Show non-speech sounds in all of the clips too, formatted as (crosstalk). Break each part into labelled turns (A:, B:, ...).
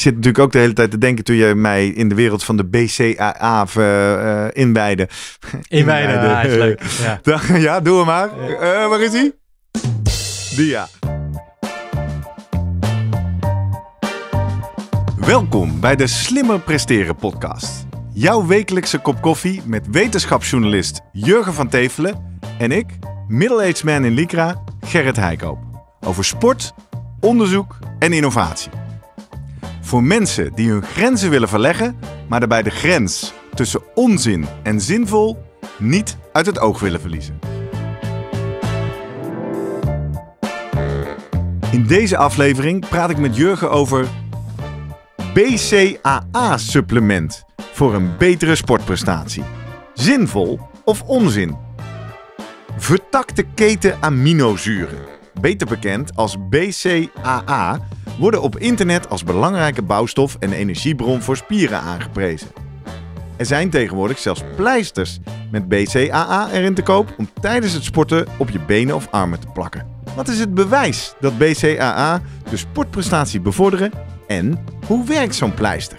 A: zit natuurlijk ook de hele tijd te denken toen je mij in de wereld van de BCAA uh, eh, inwijde. Inwijde, dus, (laughs) ja, is leuk. Ja. ja, doe hem maar. Eh, waar is hij? Dia. Welkom bij de Slimmer Presteren podcast. Jouw wekelijkse kop koffie met wetenschapsjournalist Jurgen van Tevelen en ik, middle-aged man in Lycra, Gerrit Heikoop. Over sport, onderzoek en innovatie voor mensen die hun grenzen willen verleggen, maar daarbij de grens tussen onzin en zinvol niet uit het oog willen verliezen. In deze aflevering praat ik met Jurgen over BCAA-supplement voor een betere sportprestatie. Zinvol of onzin? Vertakte keten aminozuren beter bekend als BCAA, worden op internet als belangrijke bouwstof en energiebron voor spieren aangeprezen. Er zijn tegenwoordig zelfs pleisters met BCAA erin te koop om tijdens het sporten op je benen of armen te plakken. Wat is het bewijs dat BCAA de sportprestatie bevorderen en hoe werkt zo'n pleister?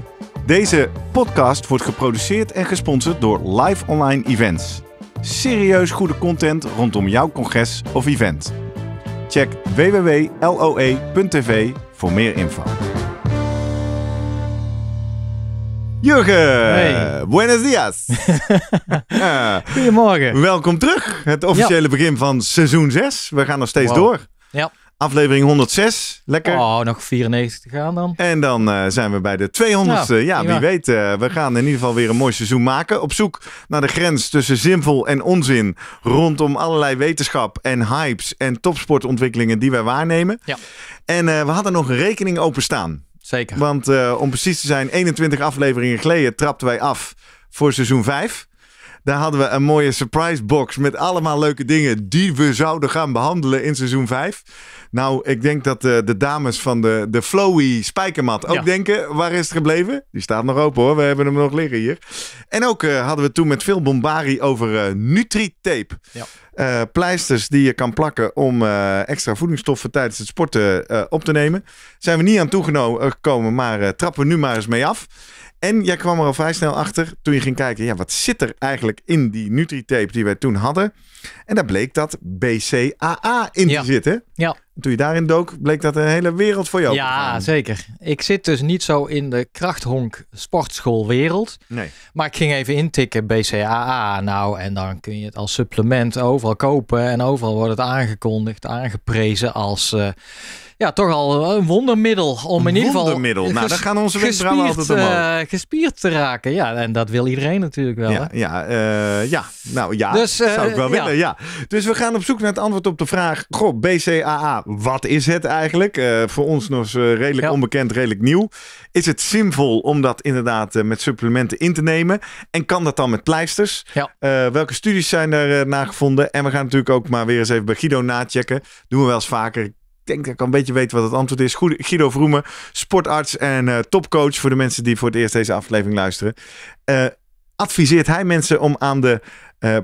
A: Deze podcast wordt geproduceerd en gesponsord door Live Online Events. Serieus goede content rondom jouw congres of event. Check www.loe.tv voor meer info. Jurgen, buenos dias. (laughs) Eh, Goedemorgen. Welkom terug. Het officiële begin van seizoen 6. We gaan nog steeds door. Ja. Aflevering 106. Lekker. Oh, nog 94 te gaan dan. En dan eh, zijn we bij de 200ste. ja, wie weet. Eh, we gaan in ieder geval weer een mooi seizoen maken. Op zoek naar de grens tussen zinvol en onzin. Rondom allerlei wetenschap en hypes en topsportontwikkelingen die wij waarnemen. Ja. En eh, we hadden nog een rekening openstaan. Zeker. Want om precies te zijn, 21 afleveringen geleden trapten wij af voor seizoen 5. Daar hadden we een mooie surprise box met allemaal leuke dingen die we zouden gaan behandelen in seizoen 5. Nou, ik denk dat de, eh, de dames van de, de Flowy Spijkermat ook denken: waar is het gebleven? Die staat nog open hoor, we hebben hem nog liggen hier. En ook eh, hadden we toen met veel bombari over uh, Nutri-tape. Ja. pleisters die je kan plakken om extra voedingsstoffen tijdens het sporten op te nemen. Zijn we niet aan toegekomen, maar trappen we nu maar eens mee af. En jij kwam er al vrij snel achter toen je ging kijken, ja, wat zit er eigenlijk in die Nutri-tape die wij toen hadden? En daar bleek dat BCAA in te zitten.
B: Ja. toen je daarin dook, bleek dat een hele wereld voor jou. Ja, zeker. Ik zit dus niet zo in de krachthonk wereld. Nee. Maar ik ging even intikken BCAA. Nou, en dan kun je het als supplement overal kopen. En overal wordt het aangekondigd, aangeprezen als... Eh, ja, toch al een wondermiddel om in ieder geval. Wondermiddel. Nou, dan gaan onze wenkbrauwen altijd omhoog. Eh, gespierd te raken. Ja, en dat wil iedereen natuurlijk wel. Ja, ja, eh,
A: ja. nou ja, dus, eh, zou ik wel willen. Ja. Dus we gaan op zoek naar het antwoord op de vraag: Goh, BCAA, wat is het eigenlijk? voor ons nog eens redelijk onbekend, redelijk nieuw. Is het zinvol om dat inderdaad met supplementen in te nemen? En kan dat dan met pleisters? Ja. welke studies zijn er naar gevonden? En we gaan natuurlijk ook maar weer eens even bij Guido nachecken. Doen we wel eens vaker ik denk dat ik al een beetje weet wat het antwoord is. Guido Vroemen, sportarts en uh, topcoach voor de mensen die voor het eerst deze aflevering luisteren. Eh, adviseert hij mensen om aan de eh,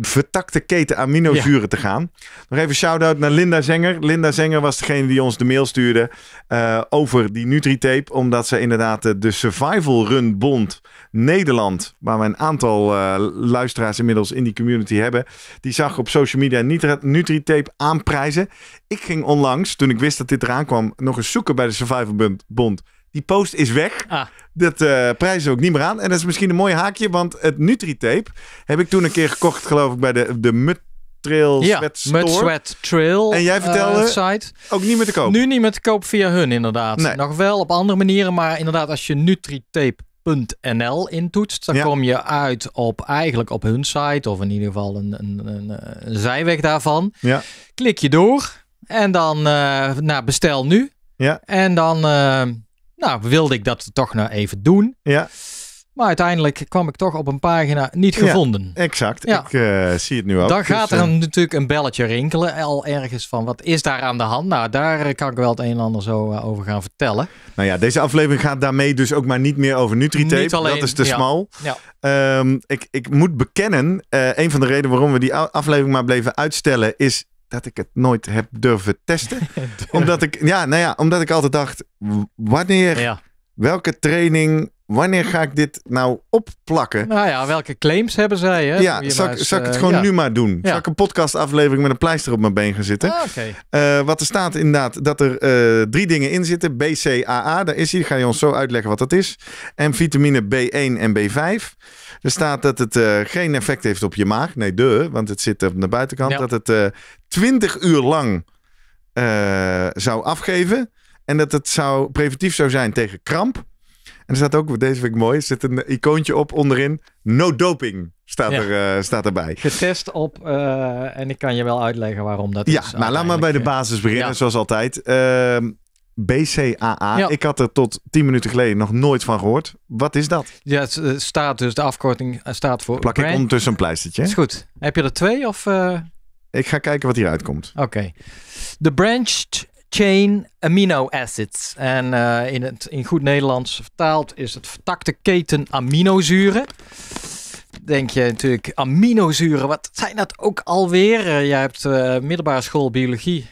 A: vertakte keten aminozuren te gaan. Nog even shout-out naar Linda Zenger. Linda Zenger was degene die ons de mail stuurde eh, over die Nutri-tape. Omdat ze inderdaad de Survival Run Bond Nederland, waar we een aantal eh, luisteraars inmiddels in die community hebben, die zag op social media Nutri-tape aanprijzen. Ik ging onlangs, toen ik wist dat dit eraan kwam, nog eens zoeken bij de Survival Bond die post is weg. Ah. Dat uh, eh, prijs ook niet meer aan. En dat is misschien een mooi haakje, want het Nutri-tape heb ik toen een keer gekocht, geloof ik, bij de, de Mut Trail Sweat Store. Mud Sweat
B: Trail. En jij eh, vertelde site. ook niet meer te koop. Nu niet meer te koop via hun inderdaad. Nee. Nog wel op andere manieren, maar inderdaad als je NutriTape.nl intoetst, dan kom je uit op eigenlijk op hun site of in ieder geval een, een, een, zijweg daarvan. Ja. Klik je door en dan uh, bestel nu. Ja. En dan nou, wilde ik dat toch nou even doen. Ja. Maar uiteindelijk kwam ik toch op een pagina niet gevonden. Ja, exact. Ja. Ik eh, zie het nu ook. Dan gaat dus, er eh, natuurlijk een belletje rinkelen. Al ergens van wat is daar aan de hand? Nou, daar eh, kan ik wel het een en ander zo over gaan vertellen. Nou ja, deze aflevering gaat daarmee
A: dus ook maar niet meer over Nutritape. Alleen, dat is te ja. smal. Ehm, ik, ik moet bekennen, uh, een van de redenen waarom we die aflevering maar bleven uitstellen is dat ik het nooit heb durven testen. (laughs) omdat ik, ja, nou ja, omdat ik altijd dacht, wanneer, ja. welke training wanneer ga ik dit nou opplakken?
B: Nou ja, welke claims hebben zij? Hè? Ja, zal, ik het eh, gewoon nu
A: maar doen? Zal ik een podcastaflevering met een pleister op mijn been gaan zitten? Ah, eh, wat er staat inderdaad, dat er eh, drie dingen in zitten. BCAA, daar is hij. Ga je ons zo uitleggen wat dat is. En vitamine B1 en B5. Er staat dat het geen effect heeft op je maag. Nee, de, want het zit op de buitenkant. Dat het twintig uur lang zou afgeven. En dat het zou preventief zou zijn tegen kramp er staat ook, deze vind ik mooi, er zit een icoontje op onderin. No doping staat, er, eh, staat erbij.
B: Getest op, eh, en ik kan je wel uitleggen waarom dat ja, is. Ja, nou laat maar bij
A: de basis beginnen, zoals altijd. Ehm, BCAA. Ik had er tot tien minuten geleden nog
B: nooit van gehoord. Wat is dat? Ja, het eh, staat dus, de afkorting staat voor. Plak ik ondertussen een pleistertje. Is goed. Heb je er twee of. Ik ga kijken wat hieruit komt. Oké. Okay. The Branched chain amino acids. En eh, in, het, in goed Nederlands vertaald is het vertakte keten aminozuren. Denk je natuurlijk, aminozuren, wat zijn dat ook alweer? Eh, jij hebt eh, middelbare school biologie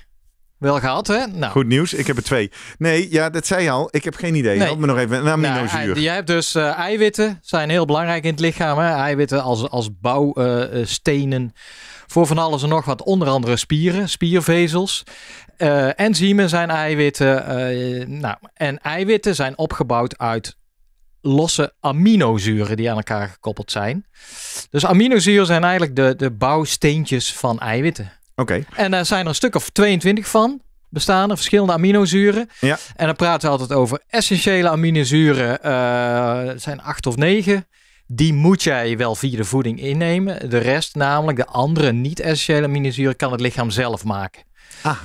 B: wel gehad, hè? Nou. Goed nieuws, ik heb er twee. Nee, ja, dat zei je al. Ik heb geen idee. Nee. Help me nog even. Een nou, aminozuur. Nou, jij hebt dus uh, eiwitten, zijn heel belangrijk in het lichaam. Hè? Eiwitten als, als bouwstenen voor van alles en nog wat. Onder andere spieren, spiervezels. Uh, eh, enzymen zijn eiwitten. Eh, nou, en eiwitten zijn opgebouwd uit losse aminozuren die aan elkaar gekoppeld zijn. Dus aminozuren zijn eigenlijk de, de bouwsteentjes van eiwitten. Oké. En daar zijn er een stuk of 22 van bestaan er verschillende aminozuren. Ja. En dan praten we altijd over essentiële aminozuren. Uh, zijn acht of negen. Die moet jij wel via de voeding innemen. De rest, namelijk de andere niet-essentiële aminozuren, kan het lichaam zelf maken. Ah,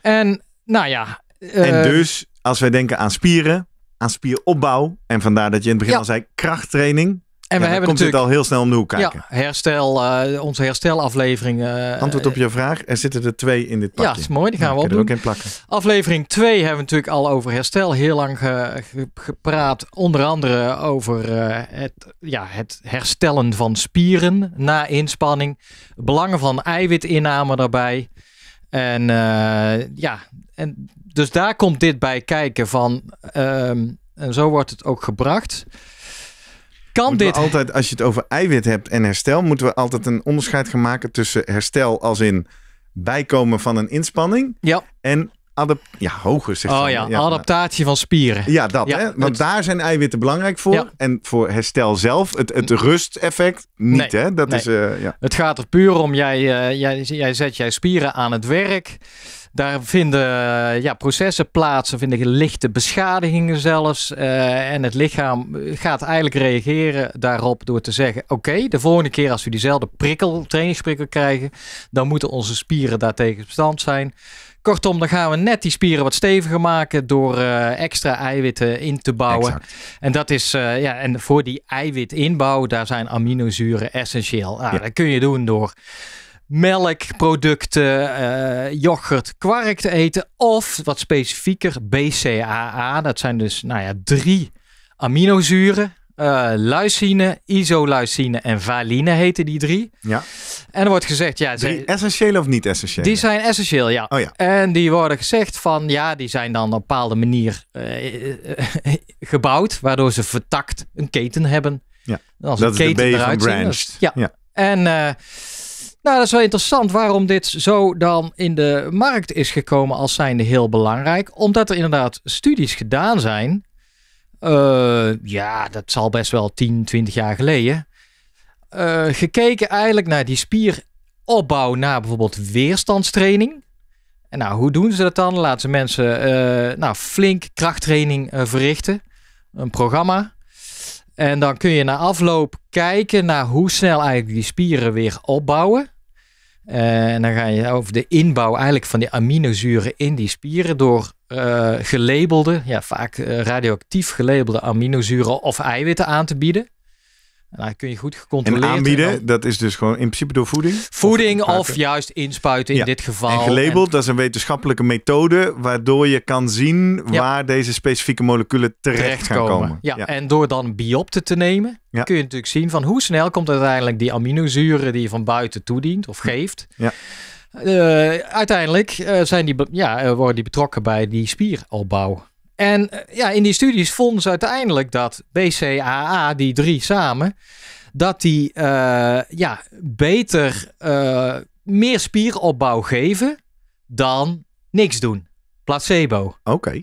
B: en nou ja. en eh, dus,
A: als wij denken aan spieren, aan spieropbouw, en vandaar dat je in het begin al zei
B: krachttraining,
A: en we hebben komt natuurlijk... het al heel snel om de hoek kijken.
B: Ja, herstel, eh, onze herstelaflevering. Eh, Antwoord op je vraag. Er zitten er twee in dit pakje. Ja, dat is mooi. Die gaan we ook in plakken. Aflevering 2 hebben we natuurlijk al over herstel heel lang gepraat. Onder andere over het, ja, het herstellen van spieren na inspanning. Belangen van eiwitinname daarbij. En eh, ja, en dus daar komt dit bij kijken van, ehm, en zo wordt het ook gebracht. Kan dit... altijd,
A: als je het over eiwit hebt en herstel, moeten we altijd een onderscheid gaan maken tussen herstel als in bijkomen van een inspanning ja. en Adap ja, hoger zegt Oh ja, ja,
B: adaptatie van spieren. Ja, dat. hè?
A: Want daar zijn eiwitten belangrijk voor. En voor herstel zelf, het, het rusteffect niet. hè? Dat is,
B: eh, ja. Het gaat er puur om, jij, eh, jij, jij zet jij spieren aan het werk. Daar vinden eh, ja, processen plaats, er vinden lichte beschadigingen zelfs. en het lichaam gaat eigenlijk reageren daarop door te zeggen: Oké, de volgende keer als we diezelfde prikkel, trainingsprikkel krijgen, dan moeten onze spieren daartegen bestand zijn. Kortom, dan gaan we net die spieren wat steviger maken door eh, extra eiwitten in te bouwen. En dat is, eh, ja, en voor die eiwitinbouw, daar zijn aminozuren essentieel. Ah, dat kun je doen door melkproducten, uh, eh, yoghurt, kwark te eten. Of wat specifieker, BCAA. Dat zijn dus nou ja, drie aminozuren uh, eh, leucine, isoleucine en valine heten die drie. Ja. En er wordt gezegd, ja... die
A: essentiële of niet
B: essentieel? Die zijn essentieel, ja. Oh, ja. En die worden gezegd van, ja, die zijn dan op een bepaalde manier eh, (laughs) gebouwd, waardoor ze vertakt een keten hebben. Ja. Als dat een is keten de eruit ja. En... Eh, nou, dat is wel interessant waarom dit zo dan in de markt is gekomen als zijnde heel belangrijk. Omdat er inderdaad studies gedaan zijn eh, ja, dat zal best wel 10, 20 jaar geleden. Eh, gekeken eigenlijk naar die spieropbouw na bijvoorbeeld weerstandstraining. En nou, hoe doen ze dat dan? Laten ze mensen eh, nou, flink krachttraining verrichten. Een programma. En dan kun je na afloop kijken naar hoe snel eigenlijk die spieren weer opbouwen. Eh, en dan ga je over de inbouw eigenlijk van die aminozuren in die spieren door uh, gelabelde, ja, vaak eh, radioactief gelabelde aminozuren of eiwitten aan te bieden. Nou, kun je goed gecontroleerd... En aanbieden,
A: dat is dus gewoon in principe door voeding? Voeding of,
B: juist inspuiten in dit geval. En gelabeld,
A: dat is een wetenschappelijke methode waardoor je kan zien waar deze specifieke moleculen terecht, gaan komen.
B: Ja. en door dan biopte te nemen, kun je natuurlijk zien van hoe snel komt uiteindelijk die aminozuren die je van buiten toedient of hm. geeft. Ja. Eh, uiteindelijk eh, zijn die, ja, eh, worden die betrokken bij die spieropbouw. En eh, ja, in die studies vonden ze uiteindelijk dat BCAA, die drie samen, dat die eh, ja, beter eh, meer spieropbouw geven dan niks doen. Placebo. Oké.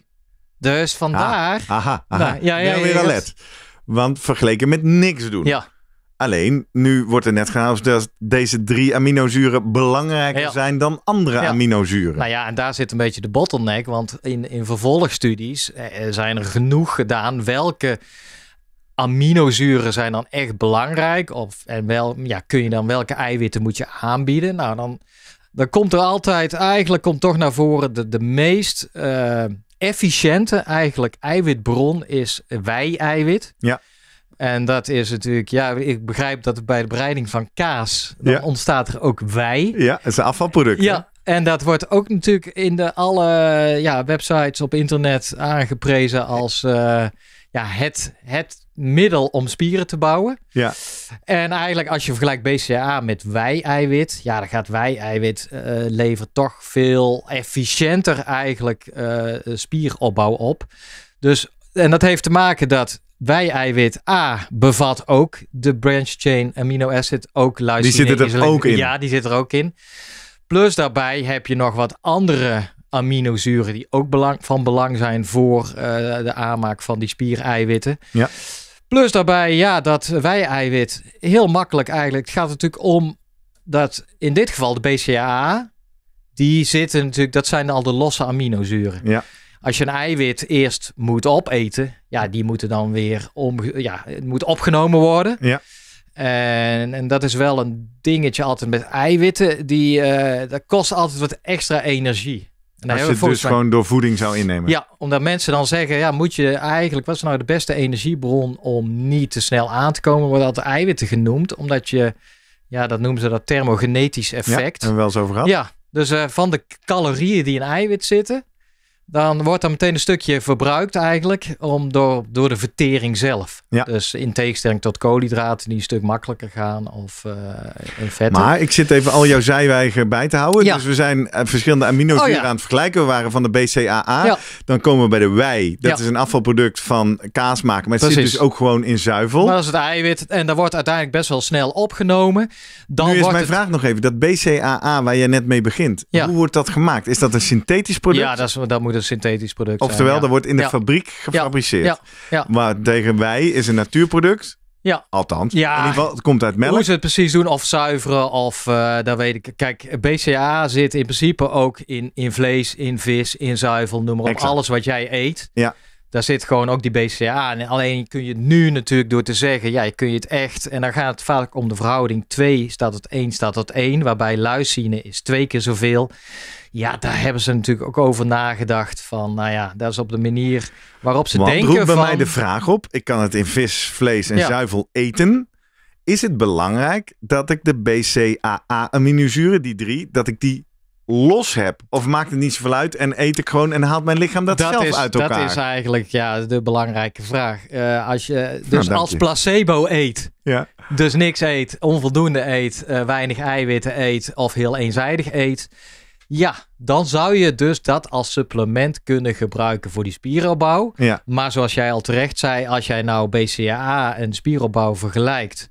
B: Dus vandaar. Ah, aha, nou, ja, ja, ja, weer alert.
A: Want vergeleken met niks doen. Ja. Alleen, nu wordt er net gehaald dat deze drie aminozuren belangrijker zijn dan andere aminozuren.
B: Nou ja, en daar zit een beetje de bottleneck. Want in, in vervolgstudies eh, eh, zijn er genoeg gedaan welke aminozuren zijn dan echt belangrijk. Of, en wel, ja, kun je dan welke eiwitten moet je aanbieden? Nou, dan, dan komt er altijd, eigenlijk komt toch naar voren de, de meest eh, efficiënte eigenlijk eiwitbron is wij-eiwit. Ja. En dat is natuurlijk, ja, ik begrijp dat bij de bereiding van kaas, dan ontstaat er ook wij. Ja, het is een afvalproduct. Ja, en dat wordt ook natuurlijk in de alle ja, websites op internet aangeprezen als eh, ja, het, het middel om spieren te bouwen. Ja. En eigenlijk als je vergelijkt BCA met wij-eiwit, ja, dan gaat wij-eiwit eh, leveren toch veel efficiënter eigenlijk eh, spieropbouw op. Dus en dat heeft te maken dat wij-eiwit A bevat ook de branch-chain amino acid, ook lysine. Die zit er ook in. Ja, die zit er ook in. Plus daarbij heb je nog wat andere aminozuren die ook van belang zijn voor eh, de aanmaak van die spiereiwitten. Ja. Plus daarbij, ja, dat wij-eiwit heel makkelijk eigenlijk. Het gaat natuurlijk om dat in dit geval de BCAA, die zitten natuurlijk, dat zijn al de losse aminozuren. Ja als je een eiwit eerst moet opeten, ja, die moeten dan weer om, ja, het moet opgenomen worden. Ja. En, en dat is wel een dingetje altijd met eiwitten. Die, uh, dat kost altijd wat extra energie. En nou, als je het dus gewoon door
A: voeding zou innemen. Ja,
B: omdat mensen dan zeggen, ja, moet je eigenlijk, wat is nou de beste energiebron om niet te snel aan te komen? Wordt altijd eiwitten genoemd, omdat je, ja, dat noemen ze dat thermogenetisch effect.
A: En wel eens over Ja,
B: dus eh, van de calorieën die in eiwit zitten, dan wordt er meteen een stukje verbruikt eigenlijk om door, door de vertering zelf. Dus in tegenstelling tot koolhydraten die een stuk makkelijker gaan of uh, in vetten. Maar
A: ik zit even al
B: jouw zijwijgen
A: bij te houden. Dus we zijn eh,
B: verschillende aminozuren oh, aan het vergelijken.
A: We waren van de BCAA. Dan komen we bij de wei. Dat is een afvalproduct van kaas maken. Maar het zit dus ook gewoon in zuivel. Dat is het
B: eiwit en dat wordt uiteindelijk best wel snel opgenomen. Dan nu is mijn
A: vraag nog even. Dat BCAA waar je net mee begint. Hoe wordt dat gemaakt? Is dat een synthetisch product? Ja, dat,
B: is, dat moet een synthetisch product. Oftewel, dat wordt in de fabriek gefabriceerd. Maar
A: tegen wij is een natuurproduct. Ja. Althans. Ja. In ieder geval, het komt uit melk. Hoe ze
B: het precies doen, of zuiveren, of uh, daar weet ik. Kijk, BCA zit in principe ook in, in vlees, in vis, in zuivel, noem maar op. Alles wat jij eet. Ja. Daar zit gewoon ook die BCA. alleen kun je het nu natuurlijk door te zeggen, ja, kun je het echt. En dan gaat het vaak om de verhouding 2 staat tot 1 staat tot 1, waarbij leucine is twee keer zoveel. Ja, daar hebben ze natuurlijk ook over nagedacht. Van, nou ja, dat is op de manier waarop ze Want denken. roept bij mij de vraag op.
A: Ik kan het in vis, vlees en zuivel eten. Is het belangrijk dat ik de BCAA, aminozuren, die drie, dat ik die los heb? Of maakt het niet zoveel uit en eet ik gewoon en haalt mijn lichaam dat, zelf uit elkaar? Dat is
B: eigenlijk ja, de belangrijke vraag. Eh, als je nou, dus als placebo eet, ja. dus niks eet, onvoldoende eet, eh, weinig eiwitten eet of heel eenzijdig eet ja, dan zou je dus dat als supplement kunnen gebruiken voor die spieropbouw. Ja. Maar zoals jij al terecht zei, als jij nou BCAA en spieropbouw vergelijkt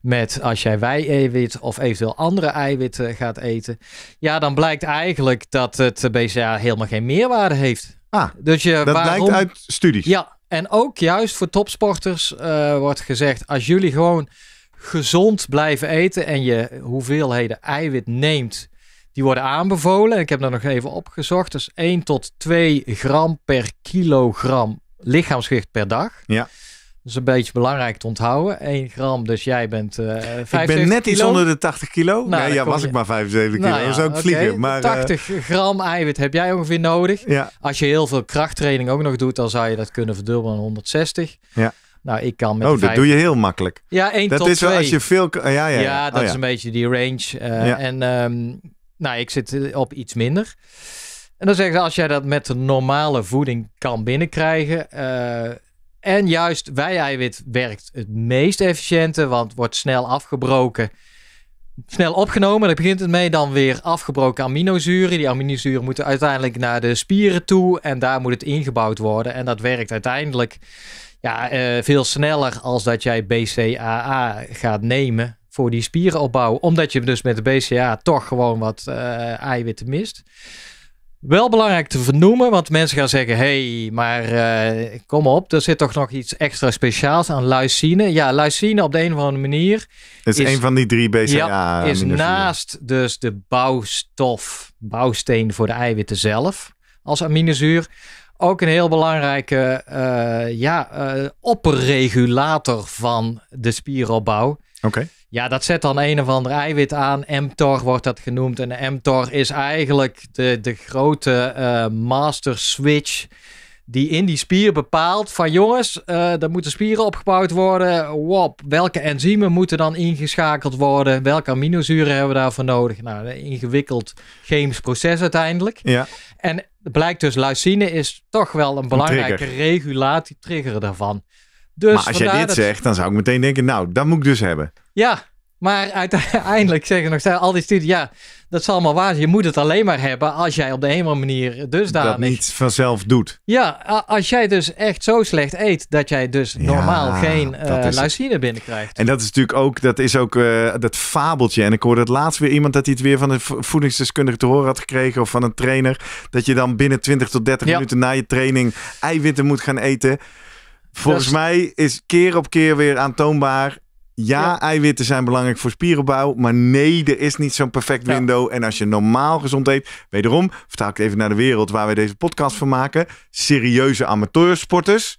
B: met als jij wij-eiwit of eventueel andere eiwitten gaat eten, ja, dan blijkt eigenlijk dat het BCAA helemaal geen meerwaarde heeft. Ah, dus dat waarom... blijkt uit studies. Ja, en ook juist voor topsporters eh, wordt gezegd, als jullie gewoon gezond blijven eten en je hoeveelheden eiwit neemt die worden aanbevolen. Ik heb dat nog even opgezocht. Dus 1 tot 2 gram per kilogram lichaamsgewicht per dag. Ja. Dat is een beetje belangrijk te onthouden. 1 gram, dus jij bent uh, Ik ben net iets onder de 80
A: kilo. Nou, nee, ja, was ik maar 75 kilo. Nou, ja, zou ik vliegen. Maar, 80
B: eh, gram eiwit heb jij ongeveer nodig. Ja. Als je heel veel krachttraining ook nog doet, dan zou je dat kunnen verdubbelen aan 160. Ja. Nou, ik kan met Oh, dat doe je heel
A: makkelijk. Ja, 1 dat is Wel als je veel... Ja, ja, ja. dat oh, is een
B: beetje die range. Uh, en... Um, nou, ik zit eh, op iets minder. En dan zeggen ze, als jij dat met de normale voeding kan binnenkrijgen. Eh, en juist wij-eiwit werkt het meest efficiënte, want wordt snel afgebroken. Snel opgenomen, daar begint het mee. Dan weer afgebroken aminozuren. Die aminozuren moeten uiteindelijk naar de spieren toe. En daar moet het ingebouwd worden. En dat werkt uiteindelijk ja, eh, veel sneller als dat jij BCAA gaat nemen voor die spierenopbouw, Omdat je dus met de BCA toch gewoon wat uh, eiwitten mist. Wel belangrijk te vernoemen, want mensen gaan zeggen: hey, maar eh, kom op, er zit toch nog iets extra speciaals aan leucine. Ja, leucine op de een of andere manier. is, een
A: van die drie BCA. Ja, is
B: naast dus de bouwstof, bouwsteen voor de eiwitten zelf als aminozuur. Ook een heel belangrijke uh, ja, opperregulator van de spieropbouw. Oké. Ja, dat zet dan een of ander eiwit aan. mTOR wordt dat genoemd. En mTOR is eigenlijk de, de grote eh, master switch die in die spier bepaalt van jongens, uh, er moeten spieren opgebouwd worden. Wop, welke enzymen moeten dan ingeschakeld worden? Welke aminozuren hebben we daarvoor nodig? Nou, een ingewikkeld chemisch proces uiteindelijk. Ja. En blijkt dus, leucine is toch wel een belangrijke regulator regulatie, trigger daarvan. Dus maar als jij dit zegt,
A: dan zou ik meteen denken, nou, dat moet ik dus hebben.
B: Ja, maar uiteindelijk (laughs) zeggen nog steeds al die studies, ja, dat is allemaal waar Je moet het alleen maar hebben als jij op de een of andere manier dusdanig... Dat
A: niet vanzelf doet.
B: Ja, als jij dus echt zo slecht eet dat jij dus normaal geen uh, eh, leucine binnenkrijgt.
A: En dat is natuurlijk ook, dat is ook eh, dat fabeltje. En ik hoorde het laatst weer iemand dat hij het weer van een voedingsdeskundige te horen had gekregen of van een trainer. Dat je dan binnen 20 tot 30 minuten na je training eiwitten moet gaan eten. Volgens mij is keer op keer weer aantoonbaar. Ja, eiwitten zijn belangrijk voor spieropbouw. Maar nee, er is niet zo'n perfect window. En als je normaal gezond eet. Wederom, vertaal ik even naar de wereld waar wij deze podcast van maken. Serieuze amateursporters.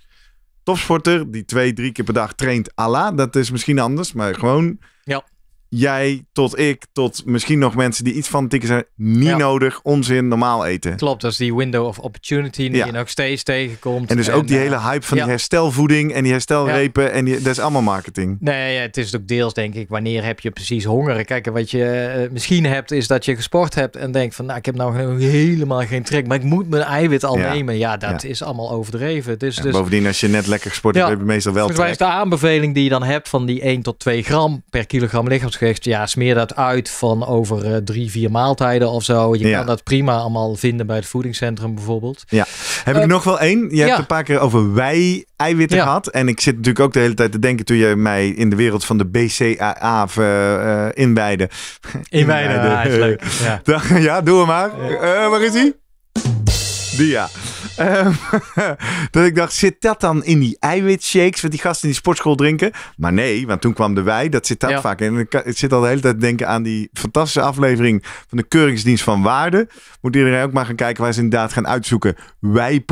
A: Topsporter die twee, drie keer per dag traint. ala, dat is misschien anders. Maar gewoon. Ja jij tot ik, tot misschien nog mensen die iets van tikken zijn, niet nodig, onzin, normaal eten.
B: Klopt, dat is die window of opportunity die je nog steeds tegenkomt. En dus ook die eh, hele hype van die
A: herstelvoeding en die herstelrepen, en dat is allemaal marketing.
B: Nee, het is ook deels denk ik, wanneer heb je precies honger? Kijk, wat je eh, misschien hebt, is dat je gesport hebt en denkt van, nou, ik heb nou helemaal geen trek, maar ik moet mijn eiwit al nemen. Ja, dat is allemaal overdreven. Dus, dus, bovendien, als je net lekker gesport hebt, heb je meestal wel trek. mij is de aanbeveling die je dan hebt van die 1 tot 2 gram per kilogram lichaams ja, smeer dat uit van over eh, drie, vier maaltijden of zo. Je kan dat prima allemaal vinden bij het voedingscentrum bijvoorbeeld.
A: Ja. Heb ik eh, nog wel één? Je hebt een paar keer over wij eiwitten gehad. En ik zit natuurlijk ook de hele tijd te denken toen je mij in de wereld van de BCAA uh, eh, inwijde. (laughs) ja, is leuk. (laughs) Ja. doe hem maar. waar is hij? Die ja. Ehm, (laughs) dat ik dacht, zit dat dan in die eiwitshakes wat die gasten in die sportschool drinken? Maar nee, want toen kwam de wij, dat zit dat vaak in. Ik zit al de hele tijd denken aan die fantastische aflevering van de Keuringsdienst van Waarde. Moet iedereen ook maar gaan kijken waar ze inderdaad gaan uitzoeken. wij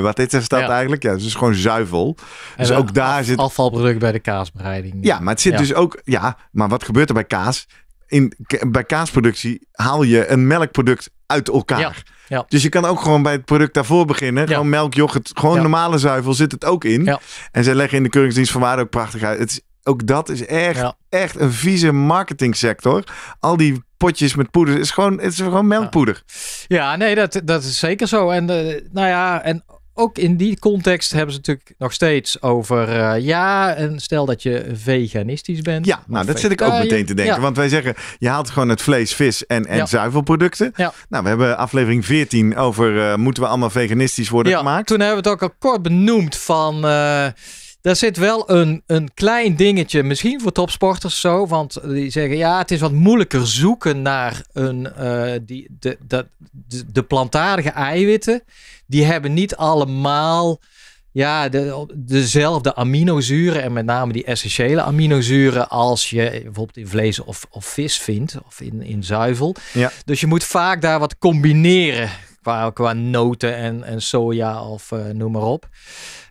A: wat is dat eigenlijk? Ja, dus is gewoon zuivel. En dus ook daar zit... Afvalproduct bij de kaasbereiding. Ja, maar het zit dus ook... Ja, maar wat gebeurt er bij kaas? In, bij kaasproductie haal je een melkproduct uit elkaar. Ja. Dus je kan ook gewoon bij het product daarvoor beginnen. Gewoon melk, yoghurt, gewoon normale zuivel zit het ook in. En zij leggen in de keuringsdienst van waarde ook prachtig uit. Het is, ook dat is echt, echt een vieze marketingsector. Al die potjes met poeder. Het is gewoon, het is gewoon melkpoeder.
B: Ja, nee, dat, dat is zeker zo. En eh, nou ja, en ook in die context hebben ze natuurlijk nog steeds over. Eh, ja, en stel dat je veganistisch bent. Ja, nou, dat zit ik ook meteen te denken. Want wij zeggen:
A: je haalt gewoon het vlees, vis en, en zuivelproducten. Nou, we hebben aflevering 14 over. Eh, moeten we allemaal veganistisch worden
B: gemaakt? Toen hebben we het ook al kort benoemd van. Uh, daar zit wel een, een klein dingetje, misschien voor topsporters zo. Want die zeggen, ja, het is wat moeilijker zoeken naar een, die, de, dat de plantaardige eiwitten die hebben niet allemaal ja, dezelfde aminozuren en met name die essentiële aminozuren als je bijvoorbeeld in vlees of, of vis vindt of in, in zuivel. Ja. Dus je moet vaak daar wat combineren qua, qua noten en, en soja of eh, noem maar op.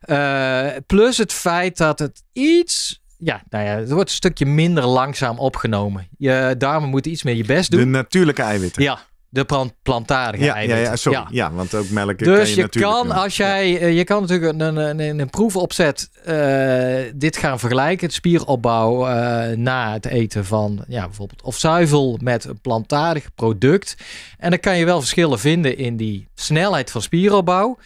B: Eh, plus het feit dat het iets ja, nou ja, het wordt een stukje minder langzaam opgenomen. Je darmen moeten iets meer je best doen. De natuurlijke eiwitten. Ja, de plantaardige ja, ja, ja, sorry. Ja. want ook melk dus kan je, je natuurlijk... kan als jij... Eh, je kan natuurlijk een, een, een, een proefopzet eh, dit gaan vergelijken. Het spieropbouw eh, na het eten van ja, bijvoorbeeld of zuivel met een plantaardig product. En dan kan je wel verschillen vinden in die snelheid van spieropbouw.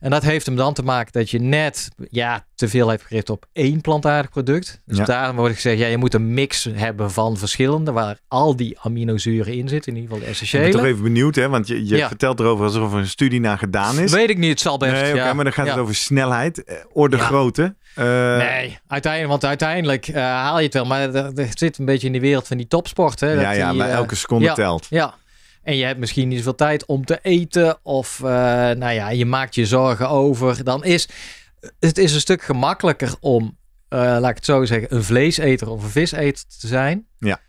B: En dat heeft hem dan te maken dat je net ja, te veel hebt gericht op één plantaardig product. Dus ja. daarom wordt gezegd, ja, je moet een mix hebben van verschillende, waar al die aminozuren in zitten, in ieder geval de essentiële. Ik ben toch even
A: benieuwd, hè? want je, je vertelt erover alsof een studie naar gedaan is. Weet ik niet,
B: het zal best. Nee, maar dan gaat het over snelheid, eh, orde grootte. Eh, nee, uiteindelijk, want uiteindelijk eh, haal je het wel, maar het zit een beetje in de wereld van die topsport. Hè, ja, dat ja, die, maar elke seconde telt. Ja, en je hebt misschien niet zoveel tijd om te eten of eh, nou ja, je maakt je zorgen over, dan is het is een stuk gemakkelijker om, eh, laat ik het zo zeggen, een vleeseter of een viseter te zijn. Ja.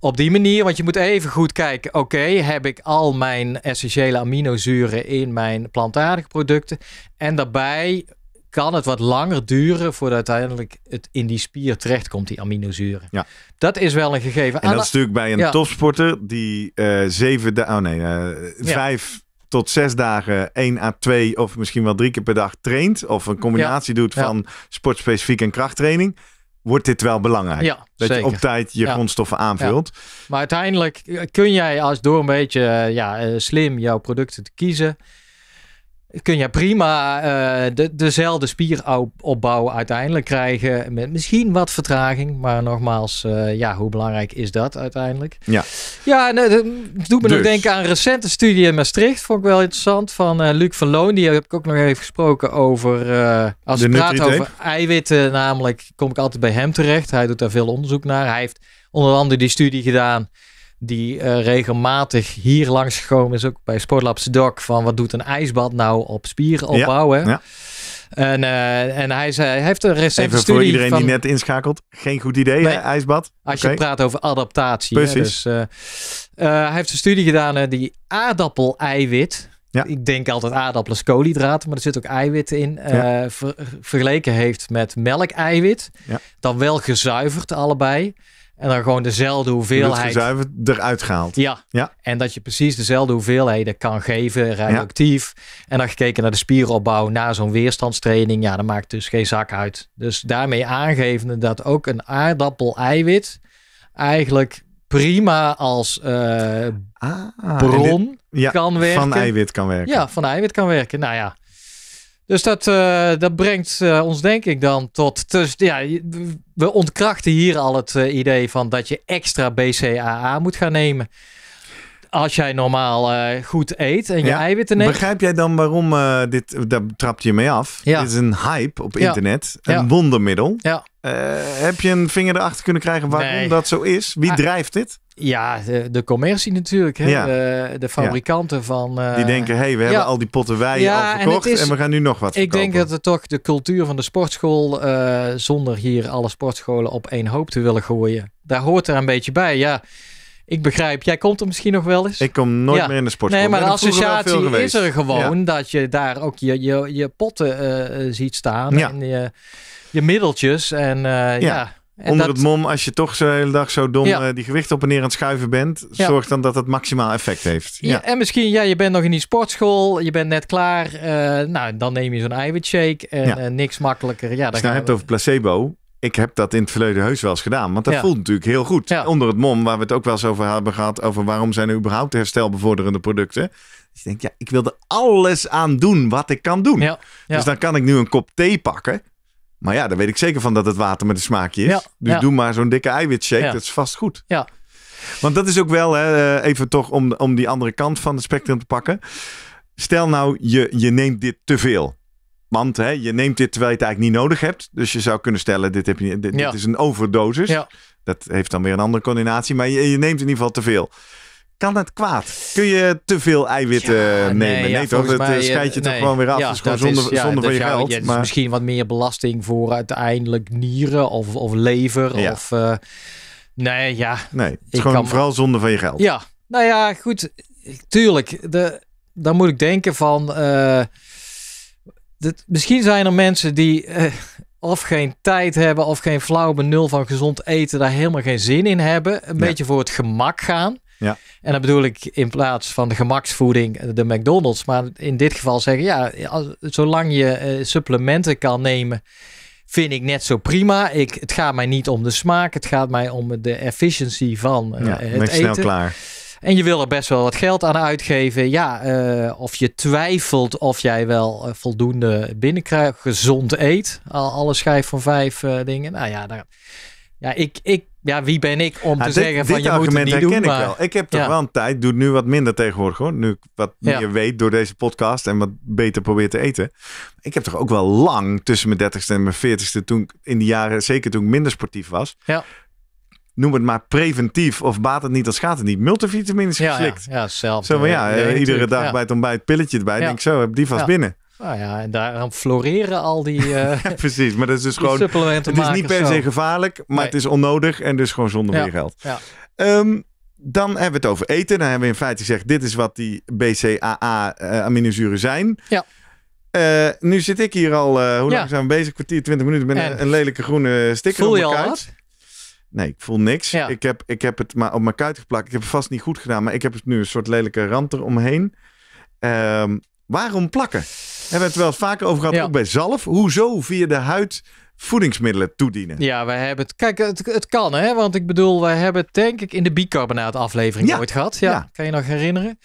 B: Op die manier, want je moet even goed kijken. Oké, heb ik al mijn essentiële aminozuren in mijn plantaardige producten? En daarbij kan het wat langer duren voordat uiteindelijk het in die spier terechtkomt, die aminozuren. Ja. Dat is wel een gegeven. En dat is natuurlijk bij een
A: topsporter die eh, zeven, de, oh nee, eh, vijf tot zes dagen één à twee of misschien wel drie keer per dag traint. Of een combinatie doet van sportspecifiek en krachttraining wordt dit wel belangrijk. Ja, dat je op tijd je grondstoffen aanvult.
B: Maar uiteindelijk eh, kun jij als door een beetje ja, slim jouw producten te kiezen kun je prima eh, de, dezelfde spieropbouw uiteindelijk krijgen. Met misschien wat vertraging. Maar nogmaals, uh, ja, hoe belangrijk is dat uiteindelijk? Ja, ja nou, doet me nog dus. denken aan een recente studie in Maastricht. Vond ik wel interessant. Van eh, Luc van Loon. Die heb ik ook nog even gesproken over. als we praten over eiwitten, namelijk kom ik altijd bij hem terecht. Hij doet daar veel onderzoek naar. Hij heeft onder andere die studie gedaan die uh, regelmatig hier langs gekomen is, ook bij Sportlabs Doc, van wat doet een ijsbad nou op spieren opbouwen ja. En, eh, en hij, zei, hij heeft een recente Even studie voor iedereen die net inschakelt. Geen goed idee, ijsbad. Als je praat over adaptatie. Precies. Dus, eh, hij heeft een studie gedaan die aardappel-eiwit... Ik denk altijd aardappelen koolhydraten, maar er zit ook eiwit in. Ja. vergeleken heeft met melkeiwit. Dan wel gezuiverd allebei. En dan gewoon dezelfde hoeveelheid. Gezuiverd eruit gehaald. Ja. ja. En dat je precies dezelfde hoeveelheden kan geven, radioactief. En dan gekeken naar de spieropbouw na zo'n weerstandstraining. Ja, dat maakt dus geen zak uit. Dus daarmee aangevende dat ook een aardappel eiwit eigenlijk prima als eh, ah, bron kan werken. Van eiwit kan werken. Ja, van eiwit kan werken. Nou ja, dus dat, eh, dat brengt eh, ons denk ik dan tot... Dus, ja, we ontkrachten hier al het eh, idee van dat je extra BCAA moet gaan nemen als jij normaal eh, goed eet en je eiwitten neemt. Begrijp jij
A: dan waarom eh, dit, daar trapt je mee af? Ja. Dit is een hype op internet, een wondermiddel.
B: Ja. Eh, heb je een vinger erachter kunnen krijgen waarom dat zo is? Wie ah. drijft dit? Ja, de, commercie natuurlijk. Hè? De, fabrikanten van... die denken, hé, hey, we hebben al die potten wijn al verkocht en, we gaan nu nog wat Ik denk dat het toch de cultuur van de sportschool, zonder hier alle sportscholen op één hoop te willen gooien, daar hoort er een beetje bij. Ja, ik begrijp, jij komt er misschien nog wel eens. Ik kom nooit meer in de sportschool. Nee, maar de associatie is er gewoon dat je daar ook je, je, je potten eh, eh, ziet staan. En je, je middeltjes. En eh, ja. Onder het mom,
A: als je toch de hele dag zo
B: dom die gewicht op en neer aan het schuiven
A: bent, ja. zorg dan dat het maximaal effect heeft. Ja.
B: ja. en misschien, ja, je bent nog in die sportschool, je bent net klaar. nou, dan neem je zo'n eiwitshake en niks makkelijker. Ja, dan je nou hebt
A: over placebo ik heb dat in het verleden heus wel eens gedaan. Want dat voelt natuurlijk heel goed. Onder het mom, waar we het ook wel eens over hebben gehad. Over waarom zijn er überhaupt herstelbevorderende producten. Dus ik denk, ja, ik wil er alles aan doen wat ik kan doen. Ja. Dus dan kan ik nu een kop thee pakken. Maar ja, daar weet ik zeker van dat het water met een smaakje is. Dus doe maar zo'n dikke eiwitshake. Dat is vast goed. Ja. Want dat is ook wel, hè, eh, even toch om, om die andere kant van het spectrum te pakken. Stel nou, je, je neemt dit te veel. Want hè, je neemt dit terwijl je het eigenlijk niet nodig hebt. Dus je zou kunnen stellen, dit, heb je, dit, is een overdosis. Dat heeft dan weer een andere coördinatie. Maar je, neemt in ieder geval te veel kan het kwaad? Kun je te veel eiwitten nemen? Nee, toch? Dat eh, mij, eh, scheid je toch gewoon weer af. dus gewoon zonder, zonder van je geld. maar...
B: misschien wat meer belasting voor uiteindelijk nieren of, of lever. Of, eh, nee, ja. Nee, het is gewoon vooral zonder van je geld. Ja, nou ja, goed. Tuurlijk. De, dan moet ik denken van misschien zijn er mensen die eh, of geen tijd hebben of geen flauw benul van gezond eten, daar helemaal geen zin in hebben. Een beetje voor het gemak gaan. Ja. En dan bedoel ik in plaats van de gemaksvoeding eh, de McDonald's. Maar in dit geval zeggen, ja, zolang je eh, supplementen kan nemen, vind ik net zo prima. Ik, het gaat mij niet om de smaak, het gaat mij om de efficiëntie van ja, het eten. snel klaar. En je wil er best wel wat geld aan uitgeven. Ja, eh, of je twijfelt of jij wel eh, voldoende binnenkrijgt. Gezond eet. Al, alle schijf van vijf eh, dingen. Nou ja, daar, ja ik, ik ja, wie ben ik om te zeggen van je moet het niet ik wel. Ik heb toch
A: wel een tijd, doe nu wat minder tegenwoordig hoor. Nu ik wat meer weet door deze podcast en wat beter probeer te eten. Ik heb toch ook wel lang tussen mijn dertigste en mijn veertigste, toen in de jaren, zeker toen ik minder sportief was, Ja noem het maar preventief of baat het niet, dan schaadt het niet. Multivitamines is geslikt.
B: Ja, ja zelf. Zo ja, eh, iedere dag ja. bij het ontbijt
A: pilletje erbij. Denk zo, heb die vast binnen.
B: Nou ja, en daarom floreren al die. (laughs) Eh, precies, maar dat is dus gewoon. Het is niet per se
A: gevaarlijk, maar het is onnodig en dus gewoon zonder meer geld. Ehm, dan hebben we het over eten. Dan hebben we in feite gezegd: dit is wat die BCAA-aminozuren eh, zijn. Ja. nu zit ik hier al, hoe lang zijn we bezig? Kwartier, 20 minuten. met een lelijke groene sticker. Voel je al wat? Nee, ik voel niks. Ik, heb, ik heb het maar op mijn kuit geplakt. Ik heb het vast niet goed gedaan, maar ik heb het nu een soort lelijke rand eromheen. Um, waarom plakken? We hebben het wel vaker over gehad, ook bij zalf. Hoezo via de huid voedingsmiddelen
B: toedienen? Ja, we hebben het... Kijk, het, het kan, hè? Want ik bedoel, we hebben het denk ik in de bicarbonaataflevering aflevering ooit gehad. ja, kan je nog herinneren?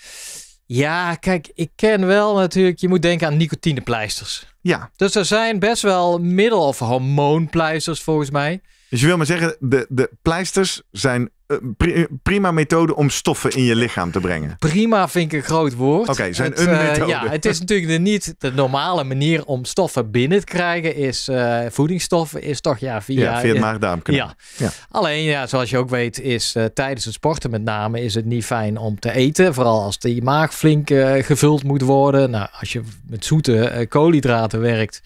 B: Ja, kijk, ik ken wel natuurlijk, je moet denken aan nicotinepleisters. Ja. Dus er zijn best wel middel- of hormoonpleisters
A: volgens mij. Dus je wil maar zeggen, de, de pleisters zijn eh, prima methode om stoffen in je lichaam te brengen.
B: Prima vind ik een groot woord. Oké, zijn een eh, Ja, het is natuurlijk de, niet de normale manier om stoffen binnen te krijgen. Is eh, voedingsstoffen is toch ja via, ja, via het Ja. Alleen ja, zoals je ook weet is tijdens het sporten met name is het niet fijn om te eten, vooral als die maag flink gevuld moet worden. Nou, als je met zoete koolhydraten werkt.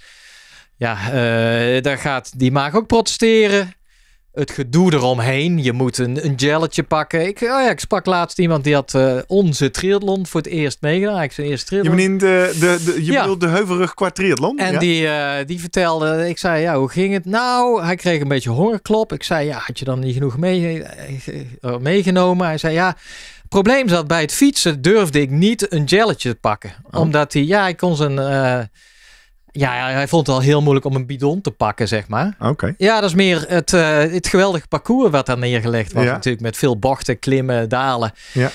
B: Ja, daar gaat die maag ook protesteren het gedoe eromheen. Je moet een, een gelletje pakken. Ik, oh ja, ik sprak laatst iemand die had uh, onze triathlon voor het eerst meegedaan. Ik zijn eerst triathlon. Je, de, eh, de, de, je ja.
A: bedoelt de heuvelrug qua triathlon? En die,
B: eh, die vertelde, ik zei, ja, hoe ging het? Nou, hij kreeg een beetje hongerklop. Ik zei, ja, had je dan niet genoeg mee, meegenomen? Hij zei, ja... probleem zat bij het fietsen durfde ik niet een gelletje te pakken. Oh. Omdat hij, ja, ik kon zijn ja, hij vond het al heel moeilijk om een bidon te pakken, zeg maar. Oké. Ja, dat is meer het, eh, het geweldige parcours wat daar neergelegd was. Natuurlijk met veel bochten, klimmen, dalen. Ja.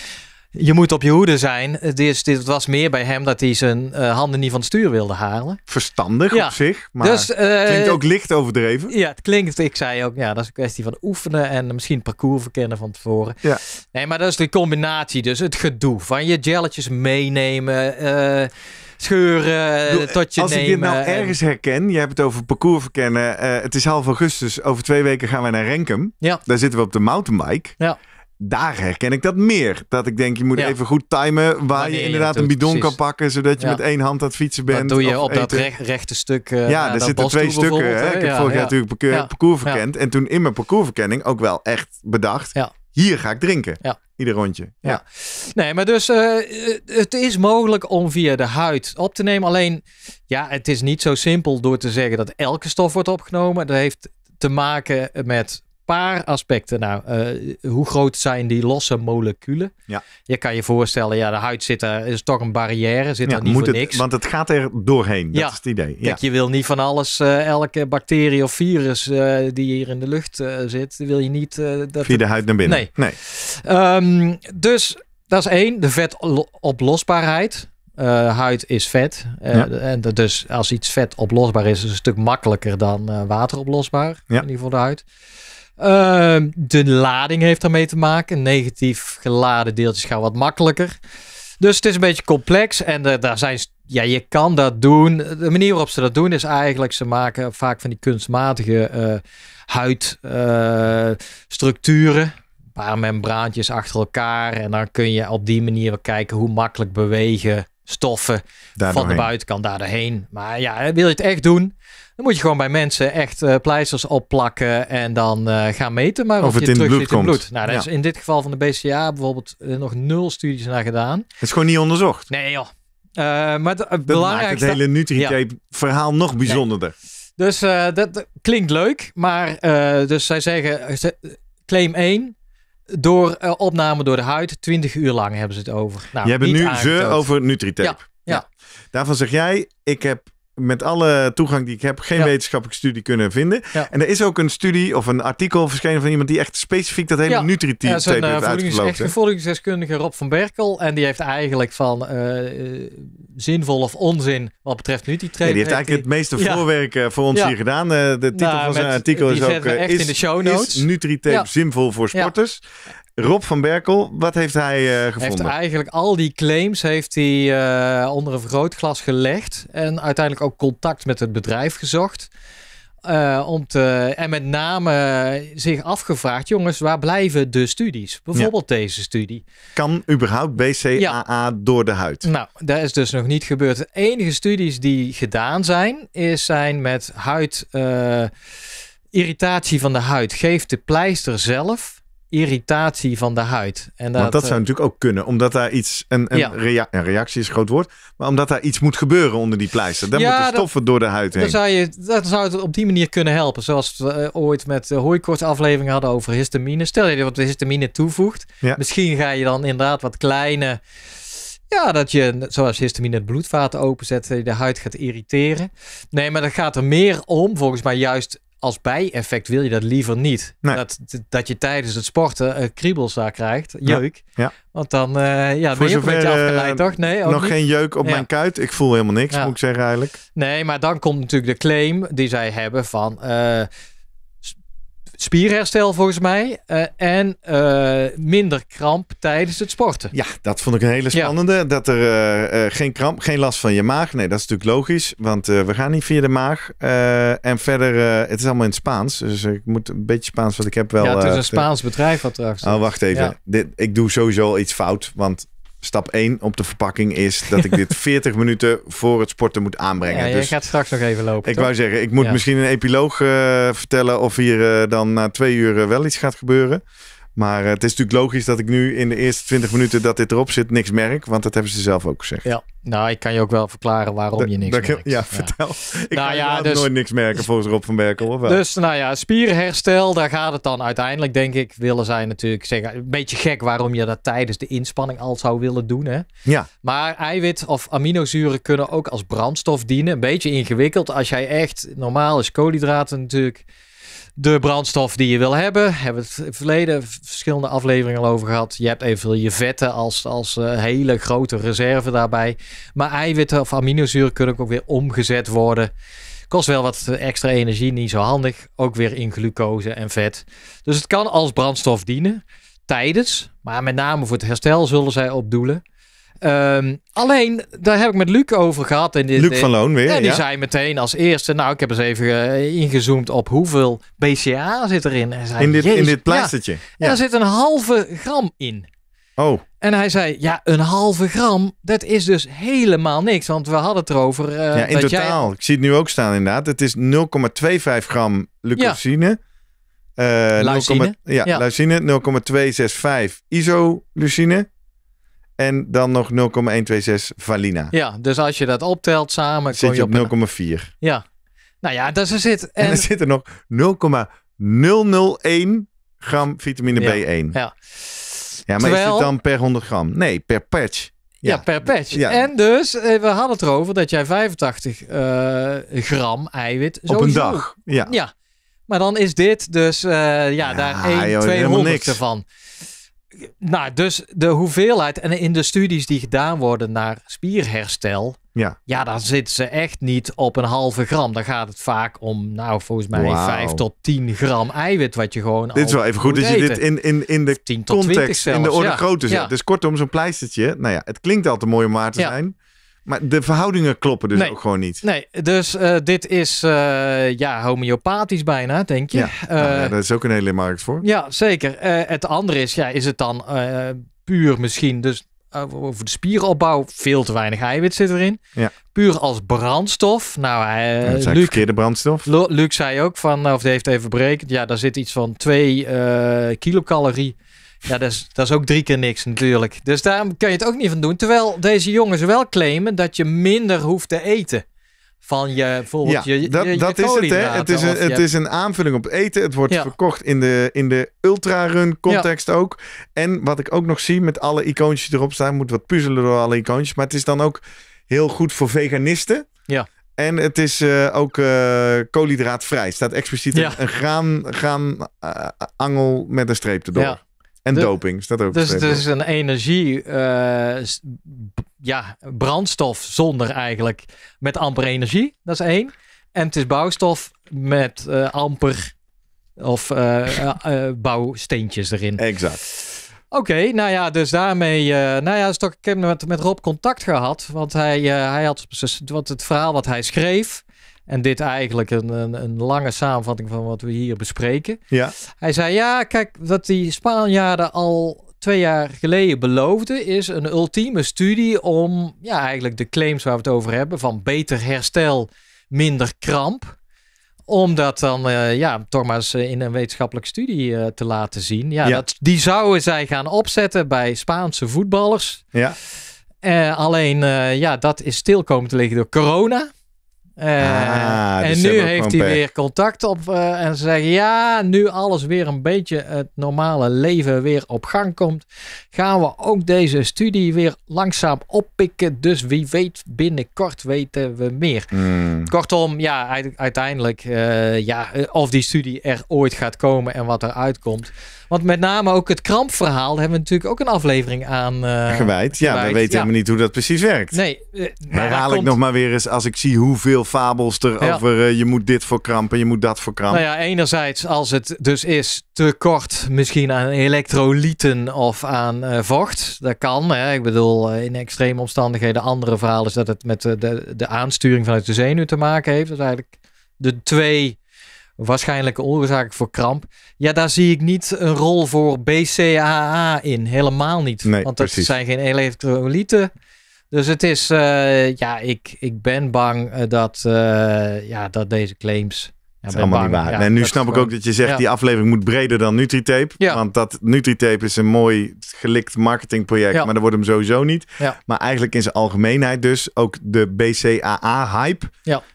B: Je moet op je hoede zijn. Dus dit was meer bij hem dat hij zijn eh, handen niet van het stuur wilde halen. Verstandig op zich, maar dus, eh, klinkt ook licht overdreven. Ja, het klinkt, ik zei ook, ja, dat is een kwestie van oefenen en misschien parcours verkennen van tevoren. Ja. Nee, maar dat is de combinatie dus, het gedoe van je jelletjes meenemen... Eh, als ik dit nou ergens
A: herken, je hebt het over parcours verkennen. Eh, het is half augustus, over twee weken gaan wij naar Renkum. Ja. Daar zitten we op de mountainbike. Ja. Daar herken ik dat meer. Dat ik denk, je moet even goed timen waar je inderdaad een bidon kan pakken, zodat je met één hand aan het fietsen bent. Dat doe je op dat
B: rechte stuk. Uh, ja, daar zitten twee stukken. Hè? Ik heb vorig jaar natuurlijk
A: parcours, verkend. En toen in mijn parcoursverkenning ook wel echt bedacht. Ja hier ga ik drinken. Ja. Ieder rondje.
B: Ja. Nee, maar dus eh, het is mogelijk om via de huid op te nemen. Alleen, ja, het is niet zo simpel door te zeggen dat elke stof wordt opgenomen. Dat heeft te maken met paar aspecten. Nou, eh, hoe groot zijn die losse moleculen? Ja. Je kan je voorstellen, ja, de huid zit er, is toch een barrière, zit er niet moet niks. Want
A: het gaat er doorheen, dat ja. is het idee. Ja. Kijk,
B: je wil niet van alles, eh, elke bacterie of virus eh, die hier in de lucht zit, wil je niet... dat Via de huid naar binnen. Nee. Ehm, dus dat is één, de vetoplosbaarheid. Uh, huid is vet. ja. En dus als iets vet oplosbaar is, is het een stuk makkelijker dan uh, water oplosbaar. Ja. In ieder geval de huid. Ehm, de lading heeft daarmee te maken. Negatief geladen deeltjes gaan wat makkelijker. Dus het is een beetje complex en eh, daar zijn, ja, je kan dat doen. De manier waarop ze dat doen is eigenlijk, ze maken vaak van die kunstmatige eh, huidstructuren. Eh, een paar membraantjes achter elkaar en dan kun je op die manier kijken hoe makkelijk bewegen stoffen van de buitenkant daarheen. Maar ja, wil je het echt doen, dan moet je gewoon bij mensen echt eh, pleisters opplakken en dan eh, gaan meten. Maar of, het je in terug bloed zit in bloed. Nou, dat is in dit geval van de BCA bijvoorbeeld eh, nog nul studies naar gedaan. Het is gewoon niet onderzocht. Nee joh. maar het belangrijkste... het hele Nutri-Tape
A: verhaal nog bijzonderder.
B: Dus dat klinkt leuk, maar dus zij zeggen, claim 1, door eh, opname door de huid. 20 uur lang hebben ze het over. Nou, je hebt nu ze over Nutritape. Ja, ja. Daarvan
A: zeg jij, ik heb met alle toegang die ik heb geen wetenschappelijke studie kunnen vinden. En er is ook een studie of een artikel verschenen van iemand die echt specifiek dat hele ja. uitgelopen. ja, zijn, heeft eh, uitgelopen.
B: voedingsdeskundige Rob van Berkel. En die heeft eigenlijk van eh, zinvol of onzin wat betreft nutri ja, Die heeft eigenlijk het meeste voorwerk eh, voor ons hier gedaan.
A: de titel nou, van zijn artikel is ook... is, in de show notes. zinvol voor sporters? Rob van Berkel,
B: wat heeft hij uh, gevonden? Heeft eigenlijk al die claims heeft hij, eh, onder een vergrootglas gelegd. En uiteindelijk ook contact met het bedrijf gezocht. Eh, om te, en met name zich afgevraagd, jongens, waar blijven de studies? Bijvoorbeeld deze studie. Kan überhaupt BCAA door de huid? Nou, dat is dus nog niet gebeurd. De enige studies die gedaan zijn, is zijn met huid, irritatie van de huid. Geeft de pleister zelf irritatie van de huid. En dat, dat zou eh,
A: natuurlijk ook kunnen, omdat daar iets, een, een, ja. een, reactie is groot woord, maar omdat daar iets moet gebeuren onder die pleister. Dan moeten stoffen door de huid heen. Dan zou,
B: je, dat zou het op die manier kunnen helpen. Zoals we eh, ooit met de aflevering hadden over histamine. Stel je wat histamine toevoegt, ja. misschien ga je dan inderdaad wat kleine... Ja, dat je, zoals histamine het bloedvaten openzet, de huid gaat irriteren. Nee, maar dat gaat er meer om, volgens mij juist als bijeffect wil je dat liever niet. Dat, dat je tijdens het sporten eh, kriebels daar krijgt, jeuk. Ja. Want dan eh, ja, ben je zover, een beetje eh, afgeleid, toch? Nee, nog geen jeuk op mijn
A: kuit. Ik voel helemaal
B: niks, moet ik zeggen eigenlijk. Nee, maar dan komt natuurlijk de claim die zij hebben van spierherstel volgens mij. Eh, en eh, minder kramp tijdens het sporten. Ja, dat vond ik een hele spannende. Dat er
A: eh, geen kramp, geen last van je maag. Nee, dat is natuurlijk logisch. Want we gaan niet via de maag. en verder, het is allemaal in het Spaans. Dus ik moet een beetje Spaans, want ik heb wel... Ja, het is een Spaans
B: bedrijf wat erachter
A: Oh, wacht even. Dit, ik doe sowieso iets fout. Want stap 1 op de verpakking is dat ik dit 40 (laughs) minuten voor het sporten moet aanbrengen. Ja, dus je
B: gaat straks nog even lopen. Ik wou zeggen, ik moet
A: misschien een epiloog eh, vertellen of hier eh, dan na twee uur eh, wel iets gaat gebeuren. Maar eh, het is natuurlijk logisch dat ik nu in de eerste 20 minuten dat dit erop zit niks merk. Want dat hebben ze zelf ook gezegd.
B: Ja, nou ik kan je ook wel verklaren waarom je niks merkt. Ja, vertel. (laughs) Ik kan nou dus- nooit niks merken volgens Rob van Berkel. Of Dus nou ja, spierenherstel, daar gaat het dan uiteindelijk denk ik. Willen zij natuurlijk zeggen, een beetje gek waarom je dat tijdens de inspanning al zou willen doen. Hè? Ja. Maar eiwit of aminozuren kunnen ook als brandstof dienen. Een beetje ingewikkeld als jij echt, normaal is koolhydraten natuurlijk de brandstof die je wil hebben. Hebben we het in het verleden verschillende afleveringen al over gehad. Je hebt eventueel je vetten als, als eh, hele grote reserve daarbij. Maar eiwitten of aminozuren kunnen ook weer omgezet worden. Kost wel wat extra energie, niet zo handig. Ook weer in glucose en vet. Dus het kan als brandstof dienen tijdens. Maar met name voor het herstel zullen zij opdoelen. Ehm, alleen, daar heb ik met Luc over gehad. En dit, Luc van Loon weer. En die zei meteen als eerste: Nou, ik heb eens even eh, ingezoomd op hoeveel BCA zit erin. En zei, in, dit, in dit plaatstertje. Ja, Daar zit een halve gram in. Oh. En hij zei, ja, een halve gram, dat is dus helemaal niks. Want we hadden het erover. Uh, ja, in totaal.
A: Ik zie het nu ook staan inderdaad. Het is 0,25 gram eh, Leucine. Ja. Uh, ja. leucine, 0,265 isoleucine. En dan nog 0,126 Valina.
B: Ja, dus als je dat optelt samen... Zit je
A: op, 0,4.
B: Ja. Nou ja, dat is het. En, er
A: zit er nog 0,001 gram vitamine B1. Ja. ja. maar Terwijl... is het dan per 100 gram? Nee, per patch.
B: Ja, per patch. En dus, eh, we hadden het erover dat jij 85 uh, eh, gram eiwit Op een dag, ja. ja. Maar dan is dit dus, uh, ja, daar 1, 200 van nou, dus de hoeveelheid en in de studies die gedaan worden naar spierherstel, ja, ja dan zitten ze echt niet op een halve gram. Dan gaat het vaak om, nou, volgens mij wow. 5 tot 10 gram eiwit, wat je gewoon. Dit is wel even goed dat je dit in, in, in de context, in de orde ja. grootte zet. Ja.
A: Dus kortom, zo'n pleistertje, nou ja, het klinkt altijd mooi om waar te zijn. Maar de verhoudingen kloppen dus ook gewoon niet.
B: Nee, dus eh, dit is eh, ja, homeopathisch bijna, denk je. Ja, eh, nou,
A: daar is ook een hele markt voor.
B: Ja, zeker. het andere is, ja, is het dan puur misschien, dus over de spieropbouw, veel te weinig eiwit zit erin. Ja. Puur als brandstof. Nou, uh, ja, verkeerde brandstof. Luc zei ook van, of die heeft even berekend, ja, daar zit iets van 2 uh, kilocalorie ja, dat is, dat is ook drie keer niks natuurlijk. Dus daarom kun je het ook niet van doen. Terwijl deze jongens wel claimen dat je minder hoeft te eten van je bijvoorbeeld ja, je, dat, dat is het hè het is een, het is een
A: aanvulling op het eten het wordt verkocht in de in de ultra run context ook en wat ik ook nog zie met alle icoontjes erop staan moet wat puzzelen door alle icoontjes maar het is dan ook heel goed voor veganisten ja en het is eh, ook uh, koolhydraatvrij staat expliciet een graan graanangel uh, met een streep erdoor en doping staat ook. Dus het is
B: een energie, eh, ja, brandstof zonder eigenlijk, met amper energie, dat is één. En het is bouwstof met uh, amper of eh, bouwsteentjes erin. Exact. Oké, nou ja, dus daarmee. Uh, nou ja, is toch, ik heb met, met Rob contact gehad. Want hij, hij had wat het verhaal wat hij schreef. En dit eigenlijk een, een, een, lange samenvatting van wat we hier bespreken. Ja. Hij zei, ja, kijk, wat die Spanjaarden al twee jaar geleden beloofden, is een ultieme studie om ja, eigenlijk de claims waar we het over hebben, van beter herstel, minder kramp. Om dat dan uh, ja, toch maar eens eh, in een wetenschappelijke studie eh, te laten zien. Ja, Dat, die zouden zij gaan opzetten bij Spaanse voetballers. Ja. alleen, ja, dat is stil komen te liggen door corona. Eh, ah, en dus nu heeft hij weer contact op. Eh, en ze zeggen: ja, nu alles weer een beetje het normale leven weer op gang komt, gaan we ook deze studie weer langzaam oppikken. Dus wie weet, binnenkort weten we meer. Hmm. Kortom, ja, uiteindelijk, eh, ja, of die studie er ooit gaat komen en wat eruit komt. Want met name ook het krampverhaal hebben we natuurlijk ook een aflevering aan eh, gewijd. Ja, we weten helemaal
A: niet hoe dat precies werkt.
B: Nee, uh, herhaal nou ik nog maar weer
A: eens als ik zie hoeveel fabels er over eh, je moet dit voor krampen, je moet dat voor krampen. Nou
B: ja, enerzijds als het dus is te kort misschien aan elektrolyten of aan vocht. Dat kan. Hè. Ik bedoel, in extreme omstandigheden. Andere verhaal is dat het met de, de, de aansturing vanuit de zenuw te maken heeft. Dat is eigenlijk de twee waarschijnlijke oorzaak voor kramp. Ja, daar zie ik niet een rol voor BCAA in. Helemaal niet. want dat zijn geen elektrolyten. Dus het is, eh, ja, ik, ik ben bang eh, dat, eh, ja, dat deze claims. Ja, allemaal niet waar. en nu snap ik ook dat je zegt, die
A: aflevering moet breder dan Nutri-Tape. Ja. Want dat Nutri-Tape is een mooi gelikt marketingproject, maar dat wordt hem sowieso niet. Maar eigenlijk in zijn algemeenheid dus, ook de BCAA-hype,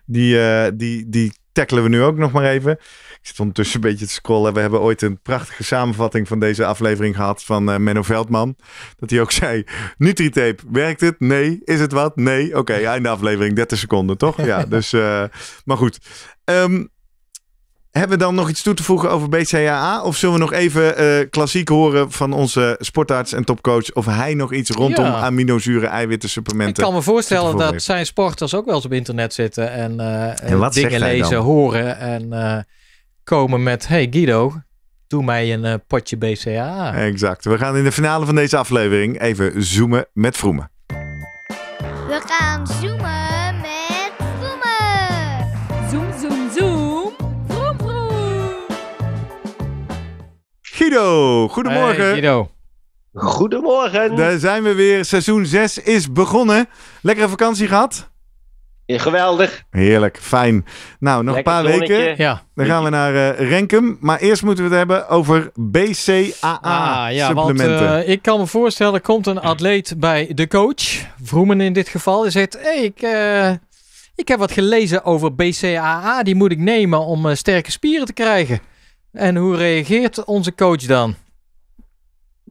A: die, die, die tackelen we nu ook nog maar even. Ik zit ondertussen een beetje te scrollen. We hebben ooit een prachtige samenvatting van deze aflevering gehad van eh, Menno Veldman. Dat hij ook zei, Nutri-tape, werkt het? Nee. Is het wat? Nee. Oké, okay, einde aflevering, 30 seconden, toch? Ja, (laughs) dus... Eh, maar goed. Um, hebben we dan nog iets toe te voegen over BCAA? Of zullen we nog even eh, klassiek horen van onze sportarts en topcoach... of hij nog iets rondom ja. aminozuren, eiwitten, supplementen... Ik kan me voorstellen dat
B: zijn sporters ook wel eens op internet zitten... en, eh, dingen lezen, horen en eh, komen met... hey Guido, doe mij een potje BCAA.
A: Exact. We gaan in de finale van deze aflevering even zoomen met Vroemen.
B: We gaan zoomen
A: Guido, goedemorgen. Hey, Goedemorgen. Daar zijn we weer. Seizoen 6 is begonnen. Lekkere vakantie gehad?
B: Ja, geweldig.
A: Heerlijk, fijn. Nou, nog een paar weken. Ja. Dan gaan we naar eh, Renkum. Maar eerst moeten we het hebben over BCAA-supplementen. Ah, ja, eh,
B: ik kan me voorstellen, er komt een atleet bij de coach, Vroemen in dit geval, en zegt: hey, ik, eh, ik heb wat gelezen over BCAA, die moet ik nemen om sterke spieren te krijgen. En hoe reageert onze coach dan?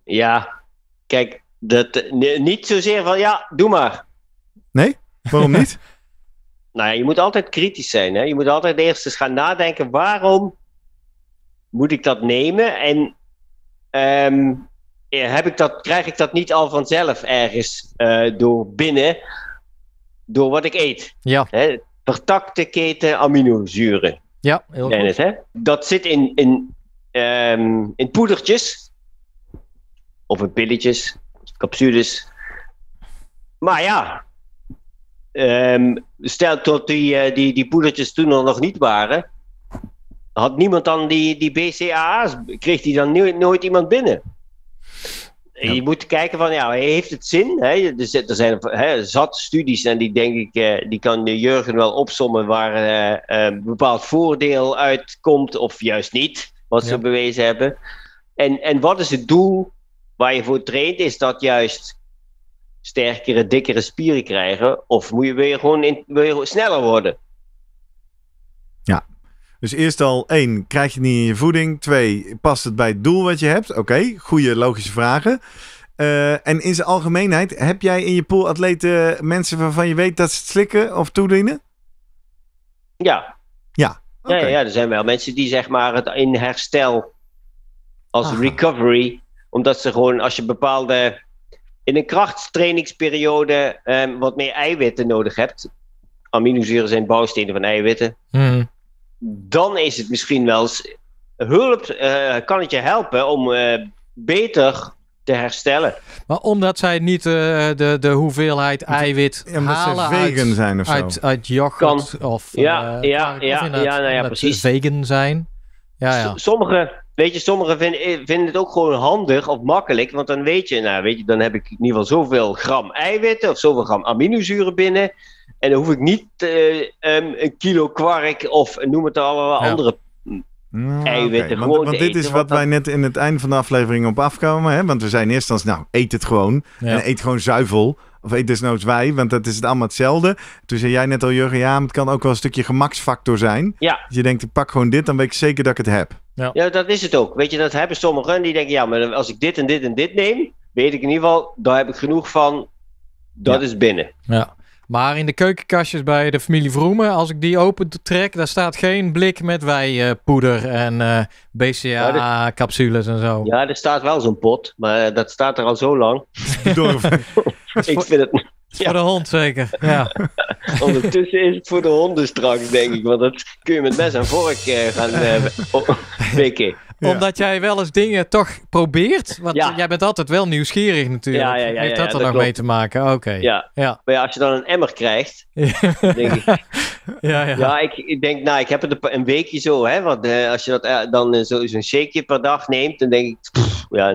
C: Ja, kijk, dat, eh, niet zozeer van ja, doe maar.
B: Nee? Waarom
C: niet? (laughs) nou je moet altijd kritisch zijn. Hè? Je moet altijd eerst eens gaan nadenken: waarom moet ik dat nemen? En ehm, heb ik dat, krijg ik dat niet al vanzelf ergens eh, door binnen, door wat ik eet? Ja. Hè? Pertacte aminozuren.
B: Ja, heel goed.
C: hè? Dat zit in, in, ehm, in poedertjes. Of in pilletjes. Capsules. Maar ja. Ehm, stel dat die, eh, die, die poedertjes toen er nog niet waren. Had niemand dan die, die BCAA's? Kreeg die dan nooit, nooit iemand binnen? Je moet kijken van, ja, heeft het zin? Hè? Er, er zijn hè, zat studies en die denk ik, eh, die kan eh, Jurgen wel opsommen waar eh, een bepaald voordeel uitkomt of juist niet, wat ze bewezen hebben. En, en wat is het doel waar je voor traint? Is dat juist sterkere, dikkere spieren krijgen? Of moet je weer gewoon in, sneller worden?
A: Dus eerst al, één, krijg je het niet in je voeding. Twee, past het bij het doel wat je hebt? Oké, goede logische vragen. Eh, en in zijn algemeenheid, heb jij in je pool atleten mensen waarvan je weet dat ze het slikken of toedienen?
C: Ja. Ja. Ja, ja, er zijn wel mensen die zeg maar het in herstel als recovery, omdat ze gewoon als je bepaalde in een krachttrainingsperiode ehm, wat meer eiwitten nodig hebt. Aminozuren zijn bouwstenen van eiwitten. Mm dan is het misschien wel eens hulp, uh, kan het je helpen om uh, beter te herstellen.
B: Maar omdat zij niet uh, de, de hoeveelheid eiwit ja, halen vegan uit, zijn of zo. Uit, uit yoghurt kan. of ja, ja, ja, of ja, nou ja, precies. vegan zijn. Ja, ja.
C: Sommige, weet je, sommigen vinden, vinden het ook gewoon handig of makkelijk, want dan weet je, nou, weet je, dan heb ik in ieder geval zoveel gram eiwitten of zoveel gram aminozuren binnen. En dan hoef ik niet eh, ehm, een kilo kwark of noem het allemaal andere nou, eiwitten. Want, dit is wat
A: wij net in het eind van de aflevering op afkomen. Hè? Want we zijn eerst als nou, eet het gewoon. En eet gewoon zuivel. Of eet desnoods wij, want dat is het allemaal hetzelfde. Toen zei jij net al, Jurgen, ja, het kan ook wel een stukje gemaksfactor zijn. Ja. je denkt, ik pak gewoon dit, dan weet ik zeker dat ik het heb.
C: Ja. ja, dat is het ook. Weet je, dat hebben sommigen die denken, ja, maar als ik dit en dit en dit neem, weet ik in ieder geval, daar heb ik genoeg van, dat is binnen.
B: Ja. Maar in de keukenkastjes bij de familie Vroemen, als ik die open trek, daar staat geen blik met poeder en eh,
C: BCA-capsules
B: en zo. Ja,
C: er staat wel zo'n pot, maar eh, dat staat er al zo lang. (laughs) (laughs) ik vind het... Ja. Voor de hond zeker, ja. (laughs) Ondertussen is het voor de honden straks, denk ik. Want dat kun je met mes en vork eh, gaan uh, pikken
B: omdat jij wel eens dingen toch probeert. Want jij bent altijd wel nieuwsgierig natuurlijk. Ja, ja, ja, Heeft dat er nog mee te maken? Oké.
C: Ja. ja. Maar ja, als je dan een emmer krijgt, (laughs) denk ik... (laughs) Ja, ja. ja ik, ik, denk, nou, ik heb het een weekje zo, hè. Want eh, als je dat, eh, dan uh, zo'n shakeje per dag neemt, dan denk ik... ja,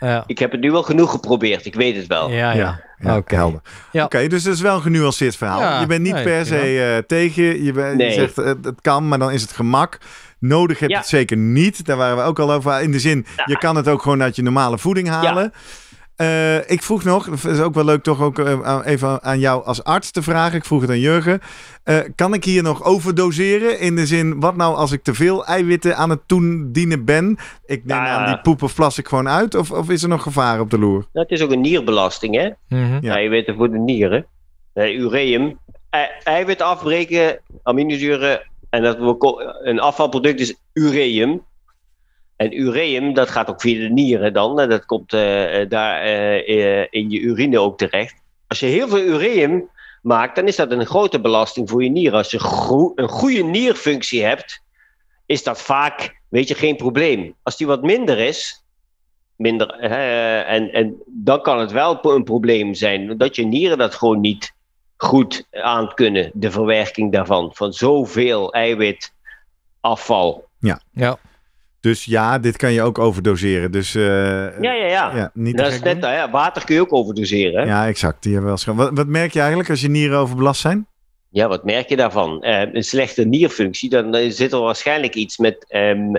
C: ja, ik heb het nu wel genoeg geprobeerd. Ik weet het wel. Ja, ja.
B: Oké, okay.
A: Oké, dus het is wel een genuanceerd verhaal. je bent niet per se tegen. Je, zegt, het kan, maar dan is het gemak. Nodig heb je het zeker niet. Daar waren we ook al over. In de zin, je kan het ook gewoon uit je normale voeding halen. Eh, ik vroeg nog, dat is ook wel leuk toch ook eh, even aan jou als arts te vragen. Ik vroeg het aan Jurgen. Eh, kan ik hier nog overdoseren? In de zin, wat nou als ik te veel eiwitten aan het toedienen ben? Ik neem aan, die poep of plas ik gewoon uit? Of, of, is er nog gevaar op de loer?
C: Dat is ook een nierbelasting, hè? Mm-hmm. Ja. Nou, eiwitten voor de nieren. ureum. eiwit afbreken, aminozuren en dat, een afvalproduct is ureum. En ureum, dat gaat ook via de nieren dan. En dat komt eh, eh, daar eh, in je urine ook terecht. Als je heel veel ureum maakt, dan is dat een grote belasting voor je nieren. Als je een goede nierfunctie hebt, is dat vaak, weet je, geen probleem. Als die wat minder is, minder, en, en dan kan het wel een probleem zijn. Dat je nieren dat gewoon niet goed aan kunnen, de verwerking daarvan, van zoveel eiwitafval. Ja.
B: ja.
A: Dus ja, dit kan je ook overdoseren. Dus, eh,
C: ja, ja, ja. ja niet dat is net, ja, water kun je ook overdoseren.
A: Ja, exact. Die hebben wel wat, wat merk je eigenlijk als je nieren overbelast zijn?
C: Ja, wat merk je daarvan? Eh, een slechte nierfunctie, dan eh, zit er waarschijnlijk iets met ehm,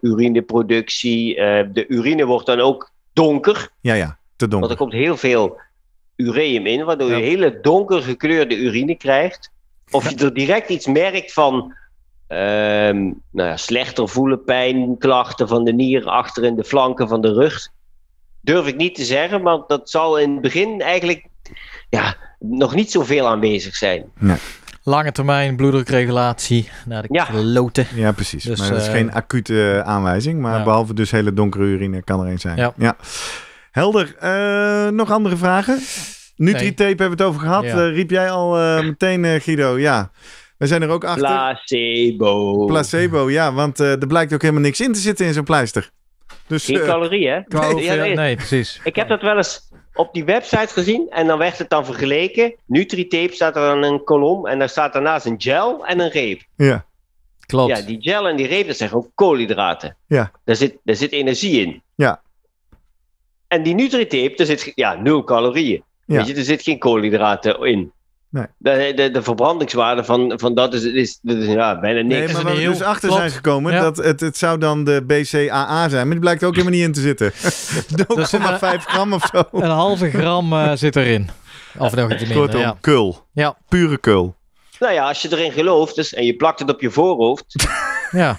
C: urineproductie. de urine wordt dan ook donker.
A: Ja, ja, te donker.
C: Want er komt heel veel ureum in, waardoor je hele donker gekleurde urine krijgt. Of je er direct iets merkt van ehm, nou ja, slechter voelen, pijn, klachten van de nieren achter in de flanken van de rug. Durf ik niet te zeggen, want dat zal in het begin eigenlijk ja, nog niet zoveel aanwezig zijn.
B: Lange termijn bloeddrukregulatie naar de ja. Ja, precies. Dus, maar dat is eh, geen acute eh,
A: aanwijzing, maar behalve dus hele donkere urine kan er een zijn.
B: ja. Helder. Eh,
A: nog andere vragen? Nutri-tape hebben we het over gehad. Eh, riep jij al eh, meteen, Guido? Ja. We zijn er ook achter.
C: Placebo.
A: Placebo, ja. Want er blijkt ook helemaal niks in te zitten in zo'n pleister.
C: Dus, Geen calorieën, hè? Nee, ja, nee. nee, precies. Ik heb dat wel eens op die website gezien en dan werd het dan vergeleken. Nutri-tape staat er dan een kolom en daar staat daarnaast een gel en een reep. Ja, klopt. Ja, die gel en die reep, dat zijn gewoon koolhydraten. Ja. Daar zit, daar zit energie in. Ja, en die Nutri-Tape, er zit ja, nul calorieën. Weet je, er zit geen koolhydraten in. Nee. De, de, de, verbrandingswaarde van, van dat is, is, is ja, bijna niks. Nee, maar waar we dus achter zijn
A: gekomen, dat het, het zou dan de BCAA zijn. Maar die blijkt ook helemaal niet in te zitten. 0,5 (laughs) dus, eh, gram of zo. Een
B: halve gram eh, (laughs) zit erin. Of nog iets minder, ja. kul. Ja. Pure kul.
C: Nou ja, als je erin gelooft dus, en je plakt het op je voorhoofd...
B: ja. (laughs)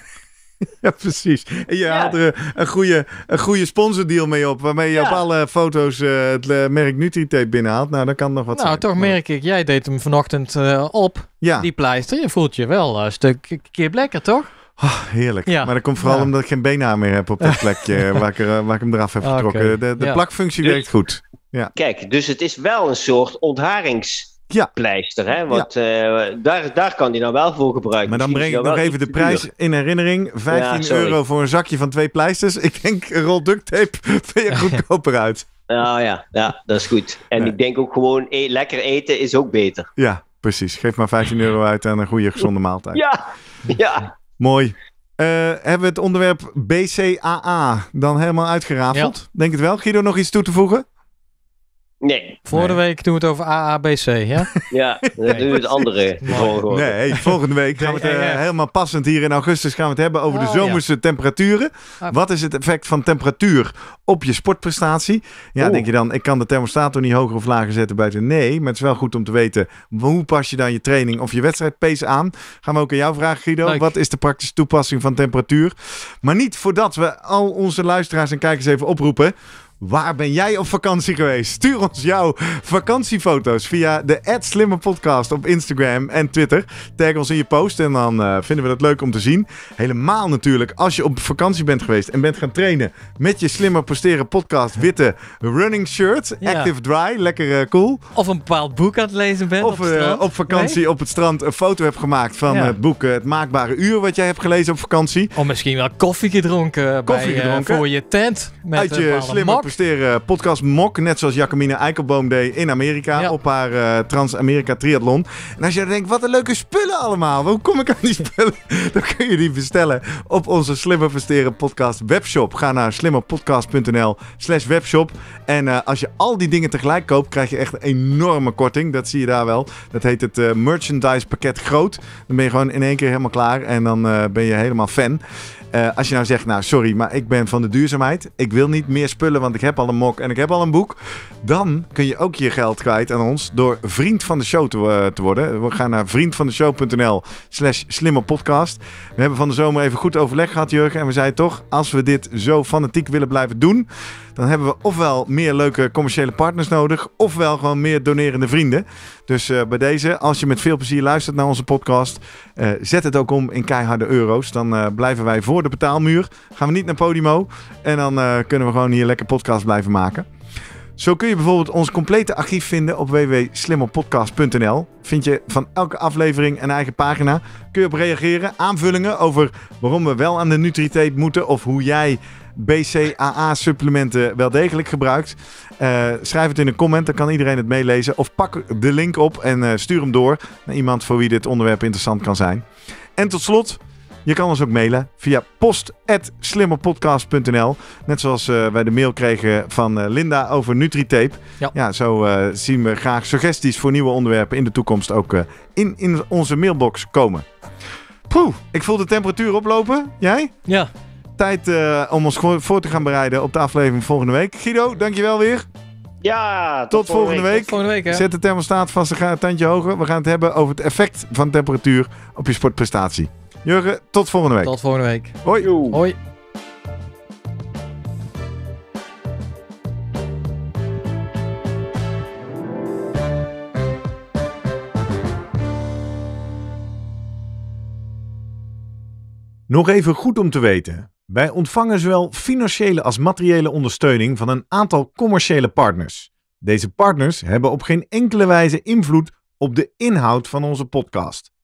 B: (laughs) Ja, precies.
A: En je ja. had er een goede, een goede sponsordeal mee op, waarmee je op alle foto's eh, het eh, merk Nutri-Tape binnenhaalt. Nou, dan kan nog wat nou,
B: toch merk ik, jij deed hem vanochtend eh, op, ja. die pleister. Je voelt je wel een stuk keer lekker, toch? Ah, heerlijk. Ja. Maar dat komt vooral omdat
A: ik geen beenhaar meer heb op dat (laughs) plekje waar, ik hem eraf heb getrokken. De, de plakfunctie dus- werkt goed.
C: Ja. Kijk, dus het is wel een soort ontharings ja. pleister. Hè? Want eh, daar, daar kan die dan nou wel voor gebruiken. Maar dan breng ik nog even de prijs
A: in herinnering. 15 euro voor een zakje van twee
C: pleisters. Ik denk een rol duct tape (laughs) vind je (laughs) goedkoper uit. Nou ja, ja, dat is goed. En ik denk ook gewoon e, lekker eten is ook beter.
A: Ja, precies. Geef maar 15 euro uit aan een goede gezonde maaltijd.
C: Ja, ja.
A: Mooi. Eh, hebben we het onderwerp BCAA dan helemaal uitgerafeld? Denk het wel. Guido, nog iets toe te voegen? Nee. Vorige
B: week doen we het over AABC, (laughs) ja?
C: Ja, doen we het andere. Nee,
A: volgende week gaan we het eh, helemaal passend hier in augustus gaan we het hebben over de oh, zomerse temperaturen. Ah. Wat is het effect van temperatuur op je sportprestatie? Ja, denk je dan, ik kan de thermostaat toch niet hoger of lager zetten buiten? Nee, maar het is wel goed om te weten, hoe pas je dan je training of je wedstrijdpace aan? Gaan we ook aan jou vragen, Guido. Wat is de praktische toepassing van temperatuur? Maar niet voordat we al onze luisteraars en kijkers even oproepen Waar ben jij op vakantie geweest? Stuur ons jouw vakantiefoto's via de Slimme Podcast op Instagram en Twitter. Tag ons in je post en dan eh, vinden we dat leuk om te zien. Helemaal natuurlijk als je op vakantie bent geweest en bent gaan trainen met je Slimmer Posteren Podcast witte running shirt. Active Dry, lekker eh, cool.
B: Of een bepaald boek aan het lezen bent. Of op, eh, vakantie
A: op het strand een foto hebt gemaakt van het boek Het Maakbare Uur wat jij hebt gelezen op vakantie. Of misschien wel koffie gedronken, koffie bij, gedronken. voor je tent. Met Uit je Slimmer presteren podcast Mok. Net zoals Jacqueline Eikelboom deed in Amerika. Op haar eh, Trans-Amerika Triathlon. En als je denkt, wat een leuke spullen allemaal. Hoe kom ik aan die (laughs) spullen? dan kun je die bestellen op onze Slimmer Presteren podcast webshop. Ga naar slimmerpodcast.nl slash webshop. En eh, als je al die dingen tegelijk koopt, krijg je echt een enorme korting. Dat zie je daar wel. Dat heet het eh, merchandise pakket groot. Dan ben je gewoon in één keer helemaal klaar. En dan ben je helemaal fan. Eh, als je nou zegt, nou sorry, maar ik ben van de duurzaamheid. Ik wil niet meer spullen, want ik heb al een mok en ik heb al een boek. Dan kun je ook je geld kwijt aan ons door vriend van de show te, eh, te worden. We gaan naar vriendvandeshow.nl slash slimme podcast. We hebben van de zomer even goed overleg gehad, Jurgen. En we zeiden toch, als we dit zo fanatiek willen blijven doen dan hebben we ofwel meer leuke commerciële partners nodig, ofwel gewoon meer donerende vrienden. Dus eh, bij deze, als je met veel plezier luistert naar onze podcast, eh, zet het ook om in keiharde euro's. Dan eh, blijven wij voor de betaalmuur, gaan we niet naar Podimo en dan kunnen we gewoon hier lekker podcast blijven maken. Zo kun je bijvoorbeeld ons complete archief vinden op www.slimmerpodcast.nl. Vind je van elke aflevering een eigen pagina. Kun je op reageren, aanvullingen over waarom we wel aan de nutri moeten of hoe jij BCAA-supplementen wel degelijk gebruikt? Eh, schrijf het in een comment, dan kan iedereen het meelezen. Of pak de link op en eh, stuur hem door naar iemand voor wie dit onderwerp interessant kan zijn. En tot slot, je kan ons ook mailen via post.slimmerpodcast.nl. Net zoals eh, wij de mail kregen van Linda over Nutritape. Ja, ja zo zien we graag suggesties voor nieuwe onderwerpen in de toekomst ook in, in onze mailbox komen. Poeh, ik voel de temperatuur oplopen. Jij? Ja, Tijd eh, om ons voor te gaan bereiden op de aflevering volgende week. Guido, dankjewel weer.
B: Ja, tot, volgende week. volgende week hè? Zet de
A: thermostaat vast een tandje hoger. We gaan het hebben over het effect van temperatuur op je sportprestatie.
B: Jurgen, tot volgende week. Tot volgende week. Hoi. Hoi.
A: Nog even goed om te weten. Wij ontvangen zowel financiële als materiële ondersteuning van een aantal commerciële partners. Deze partners hebben op geen enkele wijze invloed op de inhoud van onze podcast.